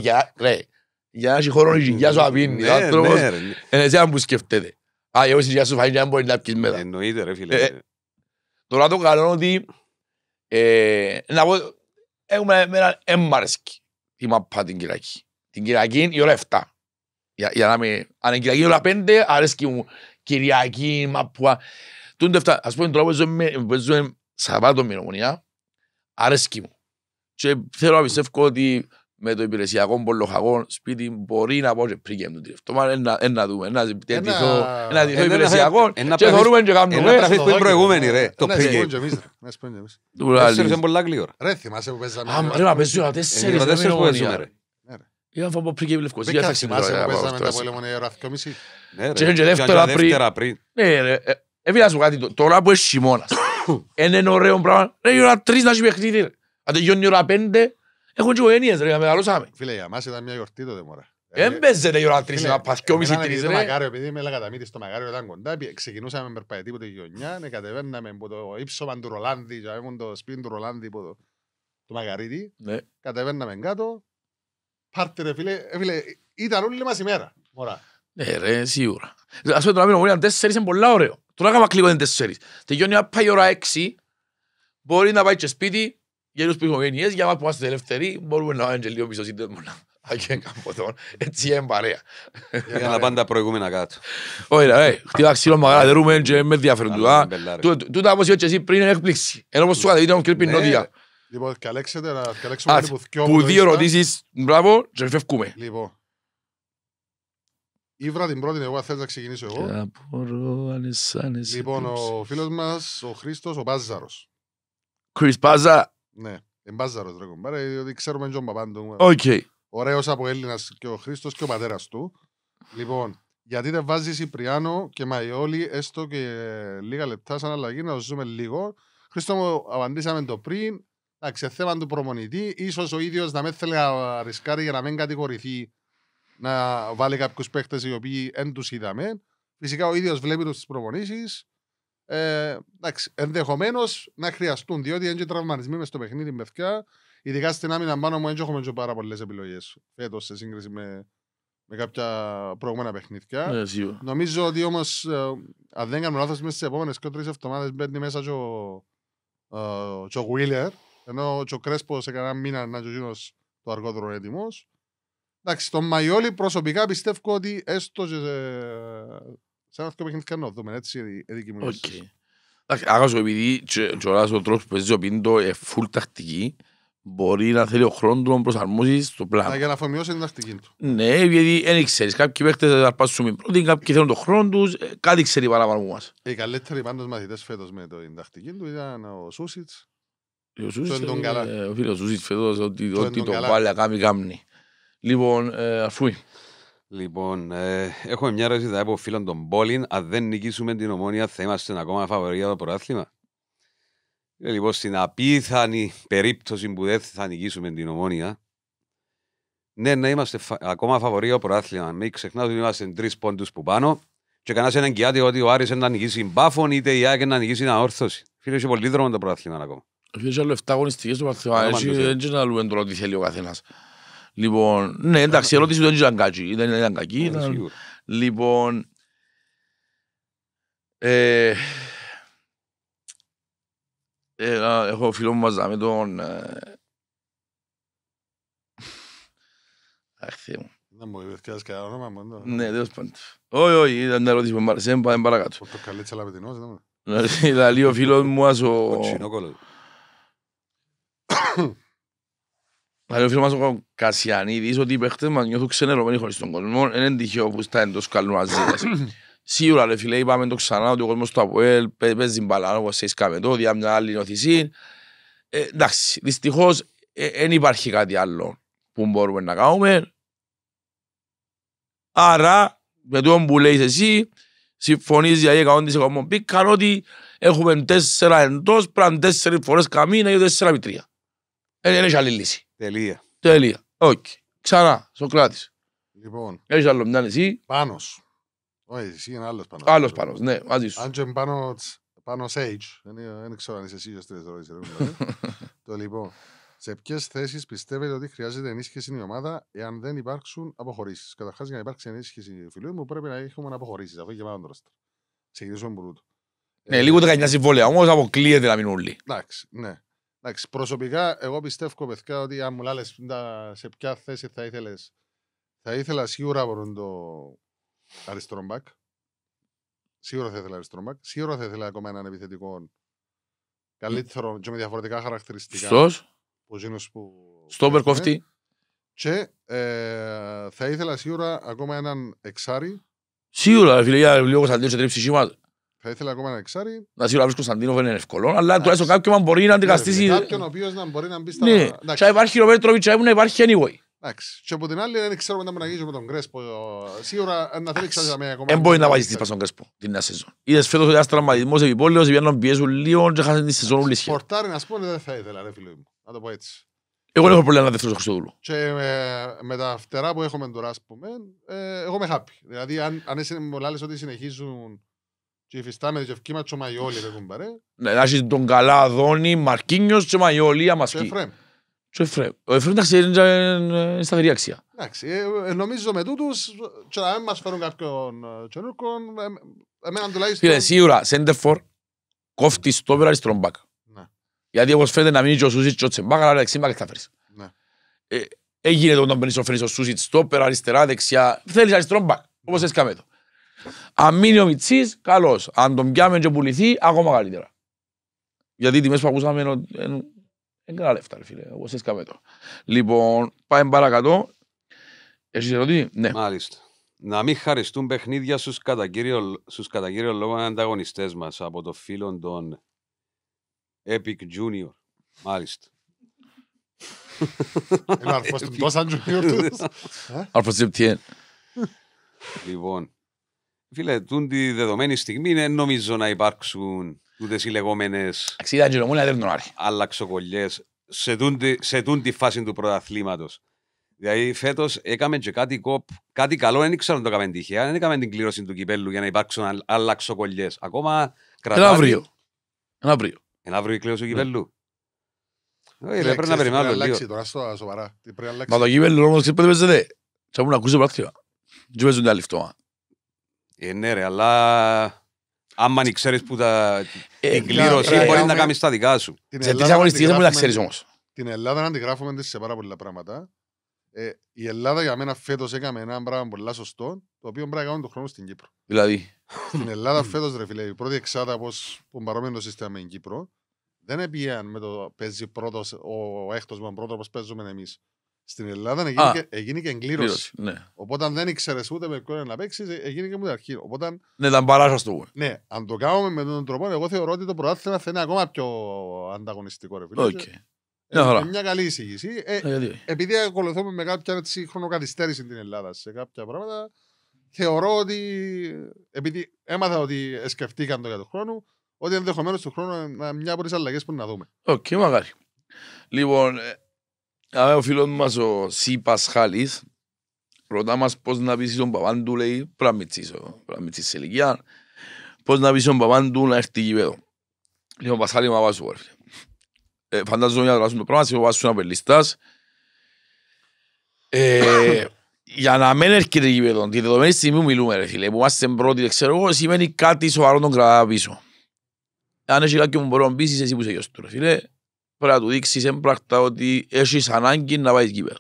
για να έχει χώρο η γυγιά σου αφήνει. Ναι, ο άνθρωπος ναι, είναι εσύ που σκεφτείτε. Α, εγώ στη γυγιά σου φαΐν και αν μπορεί να πιείς μετά. Εννοείται ρε φίλε. Ε, ε, τώρα το καλό ότι να πω, έχουμε έναν έμμαρσκι τη μαπά την Κυριακή. Την Κυριακή η ώρα 7. Για να με... Αν είναι Κυριακή η ώρα 5, αρέσκει μου Κυριακή, μαπά. Τούντε αυτά, ας πούμε, τώρα που ζούμε Σαββάτο μηνομονιά, αρέσκει μου. Και θέλω να πιστεύω ότι με το υπηρεσιακό πολλοχαγό σπίτι μπορεί να πω και πριν και τον Ένα δούμε, υπηρεσιακό και θεωρούμε και κάνουμε. Ένα είναι προηγούμενοι ρε, το πριν και. είναι πολλά Ρε θυμάσαι που παίζαμε. Ρε μα παίζουμε τέσσερις. Ε, τέσσερις που ρε. Ήταν ναι, φόβο που παίζαμε τα Έφυγε σου κάτι, τώρα που έχει χειμώνας, είναι ωραίο πράγμα, ρε η ώρα τρεις να έχει παιχνίδι, Αν Αν γιώνει η ώρα πέντε, έχουν και γοένειες, ρε, μεγαλώσαμε. Φίλε, για μας ήταν μια γιορτή τότε, μωρά. Έμπαιζε ε, η ώρα τρεις, να πας και όμιση τρεις, ρε. Μακάριο, επειδή με μύτη στο Μακάριο ήταν κοντά, ξεκινούσαμε με περπατή από τη γιονιά, ναι, κατεβαίναμε από το ύψομα του Ρολάνδη, και έχουν το σπίτι του Ρολάνδη, από το, Μακαρίτη, ναι. κατεβαίναμε κάτω, πάρτε ρε φίλε, ε, φίλε, ήταν όλη μας ημέρα, μωρά. Ναι ρε, σίγουρα. Ας πούμε τώρα μείνω τέσσερις είναι πολλά ωραίο. Τώρα κάμα κλείγω είναι τέσσερις. Τελειώνει να πάει η ώρα έξι, μπορεί να πάει και σπίτι, για τους για μας που είμαστε ελευθεροί, μπορούμε να πάμε και λίγο πίσω σύντομα. Έτσι είναι παρέα. Για πάντα προηγούμενα κάτω. Ωραία ρε, χτύπα ξύλο δεν δερούμε και με του. Τούτα όπως είναι έκπληξη. Ενώ Ήβρα την πρώτη, εγώ θέλω να ξεκινήσω εγώ. Απορώ, λοιπόν, ο φίλος μας, ο Χρήστος, ο Μπάζαρος. Κρι Μπάζα. Ναι, ε, Μπάζαρος, ρε κομπάρε, διότι ξέρουμε τον Παπάντο. Οκ. Ωραίος από Έλληνας και ο Χρήστος και ο πατέρας του. Λοιπόν, γιατί δεν βάζεις Σιπριάνο και Μαϊόλη έστω και λίγα λεπτά σαν αλλαγή να ζούμε λίγο. Χρήστο μου, απαντήσαμε το πριν. Εντάξει, θέμα του προμονητή, ίσως ο ίδιος να με θέλει να ρισκάρει για να μην κατηγορηθεί να βάλει κάποιους παίχτε οι οποίοι δεν τους είδαμε. Φυσικά ο ίδιος βλέπει τους προπονήσεις. Ε, εντάξει, ενδεχομένως να χρειαστούν, διότι έγινε και τραυματισμοί μες στο παιχνίδι με φτιά. Ειδικά στην άμυνα πάνω μου, έχουμε και πάρα πολλές επιλογές φέτος σε σύγκριση με, με κάποια προηγούμενα παιχνίδια. Ε, Νομίζω ότι όμως, ε, αν δεν κάνω λάθος, μέσα στι επόμενε τρει εβδομάδες μπαίνει μέσα και ο, ε, ο Wheeler, ενώ και ο Κρέσπο σε κανένα μήνα να είναι το αργότερο έτοιμος. Εντάξει, τον Μαϊόλη προσωπικά πιστεύω ότι έστω σε, σε ένα πιο παιχνίδι να δούμε, έτσι η δική μου okay. Άγασο, επειδή ο τρόπος που παίζει ο Πίντο φουλ τακτική, μπορεί να θέλει ο χρόνος του να προσαρμόσει στο πλάνο. Για να αφομοιώσει την τακτική του. Ναι, γιατί δεν ξέρεις. Κάποιοι παίχτες θα αρπάσουν την πρώτη, κάποιοι θέλουν τον χρόνο τους, ε, κάτι ξέρει παραπάνω από μας. Οι καλύτεροι πάντως μαθητές φέτος με την τακτική του ήταν ο Σούσιτς. Ο Σούσιτς, ε, ό,τι το βάλει ακάμι γάμνη. Λοιπόν, ε, αφού. Λοιπόν, ε, έχουμε μια ρεζιδά από φίλων των Πόλιν. Αν δεν νικήσουμε την ομόνια, θα είμαστε ακόμα φαβορή για το πρωτάθλημα. Ε, λοιπόν, στην απίθανη περίπτωση που δεν θα νικήσουμε την ομόνια, ναι, να είμαστε φα... ακόμα φαβορή για το πρωτάθλημα. Μην ξεχνάτε ότι είμαστε τρεις πόντους που πάνω. Και κανένας δεν εγγυάται ότι ο Άρης να νικήσει μπάφων, είτε η Άκη να νικήσει την όρθωση. Φίλε, είσαι πολύ δρόμο το πρωτάθλημα ακόμα. Φίλε, άλλο του πρωτάθλημα. Έτσι, δεν ξέρω τι θέλει ο καθένας. Λοιπόν, ναι, εντάξει, η ερώτηση δεν ήταν κακή. Δεν ήταν κακή. Ναι, λοιπόν. Ε, ε, έχω φίλο μου μαζί με τον. Ε, αχ, Θεέ μου. Ναι, δεν μου κανένα όνομα μου. Ναι, δεύτερος πάντως. Όχι, όχι, ήταν μια ερώτηση που μου άρεσε, πάμε παρακάτω. Ο Πορτοκαλίτσα Λαπετινός, δεν ναι, μου. ο φίλος μου, ας ο... Ο Δηλαδή ο φίλος μας ο Κασιανίδης ότι οι παίχτες μας νιώθουν ξενερωμένοι χωρίς τον κόσμο. Είναι τυχαίο που στα εντός καλούν μαζί μας. Σίγουρα ρε φίλε είπαμε το ξανά ότι ο κόσμος του Αποέλ παίζει μπαλά όπως εσείς ισκάμε το, διά μια άλλη νοθησή. Ε, εντάξει, δυστυχώς δεν ε, υπάρχει κάτι άλλο που μπορούμε να κάνουμε. Άρα, με το που λέεις εσύ, συμφωνείς για 100% πήκαν ότι έχουμε τέσσερα εντός, πραν τέσσερις φορές καμίνα ή τέσσερα πιτρία. Δεν έχει άλλη λύση. Τελεία. Τελεία. Οκ. Okay. Ξανά, Σοκράτη. Λοιπόν. Έχεις άλλο μια εσύ. Πάνω. Όχι, εσύ είναι άλλος πάνω. Άλλο πάνω, ναι, μαζί σου. Άντζεμ πάνω, πάνω Sage. Δεν ξέρω αν είσαι εσύ ή τρει ερωτήσει. Το λοιπόν. Σε ποιες θέσεις πιστεύετε ότι χρειάζεται ενίσχυση η ομάδα εάν δεν υπάρξουν αποχωρήσεις. Καταρχάς, για να υπάρξει ενίσχυση, φιλού μου, πρέπει να έχουμε αποχωρήσεις. Αφού και πάνω ρόστερ. Ξεκινήσουμε από τούτο. Ναι, λίγο 19 ε, συμβόλαια όμως αποκλείεται να μην όλοι. Εντάξει, ναι. Εντάξει, προσωπικά, εγώ πιστεύω παιδιά ότι αν μου λάλες σε ποια θέση θα ήθελες. Θα ήθελα σίγουρα από το μπακ. Σίγουρα θα ήθελα αριστερό μπακ. Σίγουρα θα ήθελα ακόμα έναν επιθετικό καλύτερο και με διαφορετικά χαρακτηριστικά. Σωστό. που. Στόπερ κοφτή. Και ε, θα ήθελα σίγουρα ακόμα έναν εξάρι. Σίγουρα, φίλε, για λίγο θα η σήμα. Θα ήθελα ακόμα να εξάρει. Να σίγουρα βρίσκω δεν είναι εύκολο, αλλά τουλάχιστον κάποιον μπορεί να ναι, αντικαστήσει. Κάποιον ο οποίος να μπορεί να μπει στα. Ναι, και υπάρχει ο Πέτροβιτ, να υπάρχει anyway. Εντάξει. Και από την άλλη, δεν ξέρω μετά να γίνει με τον Κρέσπο. Σίγουρα ε, να θέλει ξανά μια ακόμα. Δεν μπορεί να βάζει τίποτα στον Κρέσπο την νέα σεζόν. Είδες φέτος ο ένα τραυματισμό επιπόλαιο, οι Βιάννα πιέζουν λίγο, και χάσαν τη σεζόν όλη σχέση. Πορτάρι να σπώνει δεν θα ήθελα, ρε φίλο μου. Να το πω έτσι. Εγώ δεν έχω πρόβλημα να δεύτερο Χριστοδούλου. Και με, τα φτερά που έχουμε τώρα, ας πούμε, ε, εγώ είμαι happy. Δηλαδή, αν, αν είσαι με ότι συνεχίζουν και υφιστάμε τη γευκή μας και ο Μαϊόλι, ρε κουμπάρε. Ναι, να έχεις τον καλά Δόνι, Μαρκίνιος και Μαϊόλι, αμασκή. Και Εφραίμ. Και Εφραίμ. Ο Εφραίμ εντάξει είναι σταθερή αξία. Εντάξει, ε, ε, νομίζω με τούτους και να μην μας φέρουν κάποιον τσενούρκο, ε, εμένα τουλάχιστον... Φίλε, σίγουρα, σέντερφορ, κόφτη στο πέρα αριστερόν μπακ. Ναι. Γιατί όπως φαίνεται να μείνει και ο Σούσιτς και ο Τσεμπάκ, αλλά δεξί μπακ θα φέρεις. Έγινε ναι. το όταν παίρνεις ο Φέρνης ο Σούσιτς στο πέρα αριστερά, δεξιά, θέλεις αριστρόμπακ, όπως ναι. έσκαμε εδώ. Αν μείνει ο Μιτσής, καλώς. Αν τον πιάμε και πουληθεί, ακόμα καλύτερα. Γιατί οι τιμές που ακούσαμε είναι καλά λεφτά, φίλε. Εγώ σε σκάμε το. Λοιπόν, πάμε παρακατώ. εσύ ερωτή, ναι. Μάλιστα. Να μην χαριστούν παιχνίδια στους κατά κύριο, κατά λόγο ανταγωνιστές μας από το φίλο των Epic Junior. Μάλιστα. Είναι αρφός του Ντόσαν Junior τους. Αρφός Λοιπόν, Φίλε, τη δεδομένη στιγμή δεν νομίζω να υπάρξουν τούτε οι λεγόμενες. Αξίδα, Τζερομούλα, δεν Αλλαξοκολλιές σε τούντη, σε τούντη φάση του πρωταθλήματος. Δηλαδή, φέτος έκαμε και κάτι, κοπ, κάτι καλό, δεν ήξερα να το έκαμε τυχαία. Δεν έκαμε την κλήρωση του κυπέλου για να υπάρξουν αλλαξοκολλιές. Ακόμα κρατάει. Ένα αύριο. Ένα αύριο. Ένα αύριο η κλήρωση του ναι. κυπέλου. Όχι, ναι, πρέπει να περιμένουμε λίγο. Αλλάξει τώρα στο σοβαρά. Μα το κυπέλου όμω τι πρέπει να παίζεται. Τι έχουν ακούσει το Τι παίζουν τα λεφτόμα. Ε, ναι ρε, αλλά άμα αν ξέρεις που τα... ε, την ναι, κλήρωση ε, μπορεί να κάνεις τα δικά σου. Σε τι αγωνιστικές δεν μπορεί να ξέρεις όμως. Την Ελλάδα να αντιγράφουμε σε πάρα πολλά πράγματα. Ε, η Ελλάδα για μένα φέτος έκαμε ένα πράγμα πολύ σωστό, το οποίο πρέπει να κάνουμε τον χρόνο στην Κύπρο. Δηλαδή. Στην Ελλάδα φέτος ρε φίλε, η πρώτη εξάδα πως το το σύστημα με την Κύπρο, δεν έπιαν με το παίζει πρώτος, ο έκτος με τον πρώτο όπως παίζουμε εμείς. Στην Ελλάδα έγινε, και, εγκλήρωση. Ναι. Οπότε δεν ήξερες ούτε με ποιον να παίξεις, ε, έγινε και μου την αρχή. Οπότε, ναι, ήταν παράσα του. Ναι, αν το κάνουμε με τον τρόπο, εγώ θεωρώ ότι το προάθλημα θα είναι ακόμα πιο ανταγωνιστικό. Ρε, okay. ναι, μια καλή εισήγηση. Ε, ναι, επειδή ακολουθούμε με κάποια χρονοκαθυστέρηση την Ελλάδα σε κάποια πράγματα, θεωρώ ότι επειδή έμαθα ότι σκεφτήκαν το για τον χρόνο, ότι ενδεχομένως του χρόνου μια από τις αλλαγές που να δούμε. Οκ, okay, μαγάρι. Λοιπόν, ε, άμε ο φίλος μας ο Σι Πασχάλης ρωτά μας πώς να πείσεις τον παπάν του, λέει, πραμιτσής, πραμιτσής σε ηλικία, πώς να πείσεις τον παπάν του να έρθει γηπέδο. Λέει ο Πασχάλη, μα βάζω, Ε, φαντάζομαι για να δράσουν το πράγμα, σε βάζουν απελιστάς. Ε, για να μην έρχεται τη δεδομένη στιγμή μιλούμε, ρε φίλε, που είμαστε εγώ, σημαίνει κάτι σοβαρό τον κρατά Αν έχει μου να είσαι πρέπει να του δείξεις έμπρακτα ότι έχεις ανάγκη να πάεις κύπελο.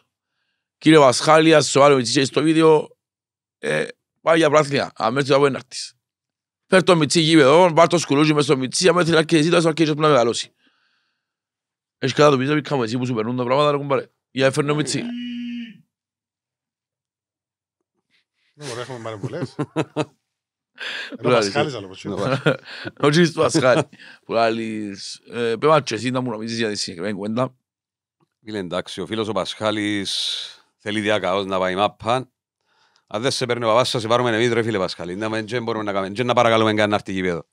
Κύριε Βασχάλια, στο άλλο βάλω στο βίντεο, ε, πάει για πράθλια, αμέσως θα μπορεί να έρθεις. Φέρ το Μιτσί εδώ, πάρ το σκουλούζι μες στο Μιτσί, αμέσως να έρθεις ζήτας ο που να μεγαλώσει. Έχεις κατά το πίσω πήγαμε εσύ που σου περνούν τα πράγματα, ρε κουμπάρε. Για έφερνε ο Μητσί. Ωραία, έχουμε πάρει πολλές. Ένα ε, Πασχάλης ε. άλλο Που λάλλεις, ε, πέμα και εσύ να μου νομίζεις για τη συγκεκριμένη κουβέντα. Φίλε εντάξει, ο φίλος ο Πασχάλης θέλει διάκαος να πάει μάπα. Αν δεν σε παίρνει ο παπάς θα σε πάρουμε εμείς ρε φίλε Πασχάλη. Να μην μπορούμε να κάνουμε, να παρακαλούμε καν να έρθει γήπεδο.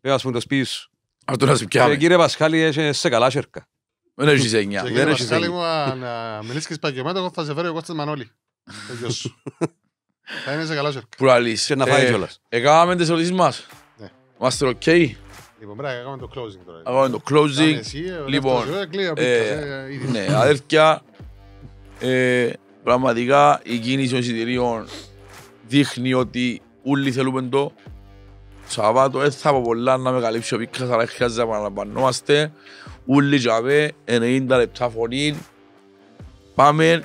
Πέμα σπούν το σπίτι σου. Αυτό να σε πιάμε. Κύριε Πασχάλη, είσαι καλά σέρκα. Δεν έχεις εννιά. Κύριε Πασχάλη μου, αν μιλήσεις παγιωμένα, εγώ θα σε φέρω ο Κώστας Μανώλη. γιος σου. Θα είναι σε καλά σέρκα. Πουραλής. Και να φάει ε, κιόλας. Εκάμε τις ερωτήσεις μας. Ναι. Είμαστε οκ. Λοιπόν, πρέπει να το closing τώρα. Κάνουμε το closing. Ε, λοιπόν, ε, ναι, αδέρφια, πραγματικά η κίνηση των εισιτηρίων δείχνει ότι όλοι θέλουμε το. Σαββάτο δεν θα πω πολλά να με καλύψει ο Πίκας, αλλά χρειάζεται να παραπανόμαστε. Όλοι και 90 λεπτά φωνήν. Πάμε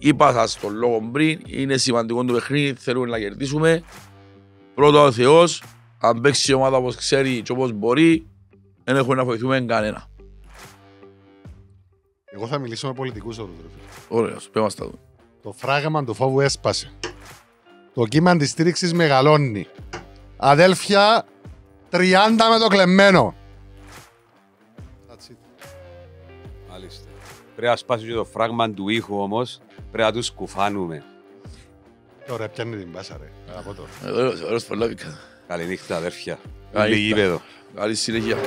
Είπα σας τον λόγο πριν, είναι σημαντικό το παιχνίδι, θέλουμε να κερδίσουμε. Πρώτα ο Θεός, αν παίξει η ομάδα όπως ξέρει και όπως μπορεί, δεν έχουμε να βοηθούμε κανένα. Εγώ θα μιλήσω με πολιτικούς εδώ. Ωραία, σου πέμαστε εδώ. Το φράγμα του φόβου έσπασε. Το κύμα της στήριξης μεγαλώνει. Αδέλφια, 30 με το κλεμμένο. Πρέπει να σπάσει το φράγμα του ήχου όμως πρέπει να τους κουφάνουμε. Ωραία, πιάνε την πάσα ρε. Από τώρα. Ωραίος Πολάβικα. Καληνύχτα αδέρφια. Λίγη Καλή συνέχεια.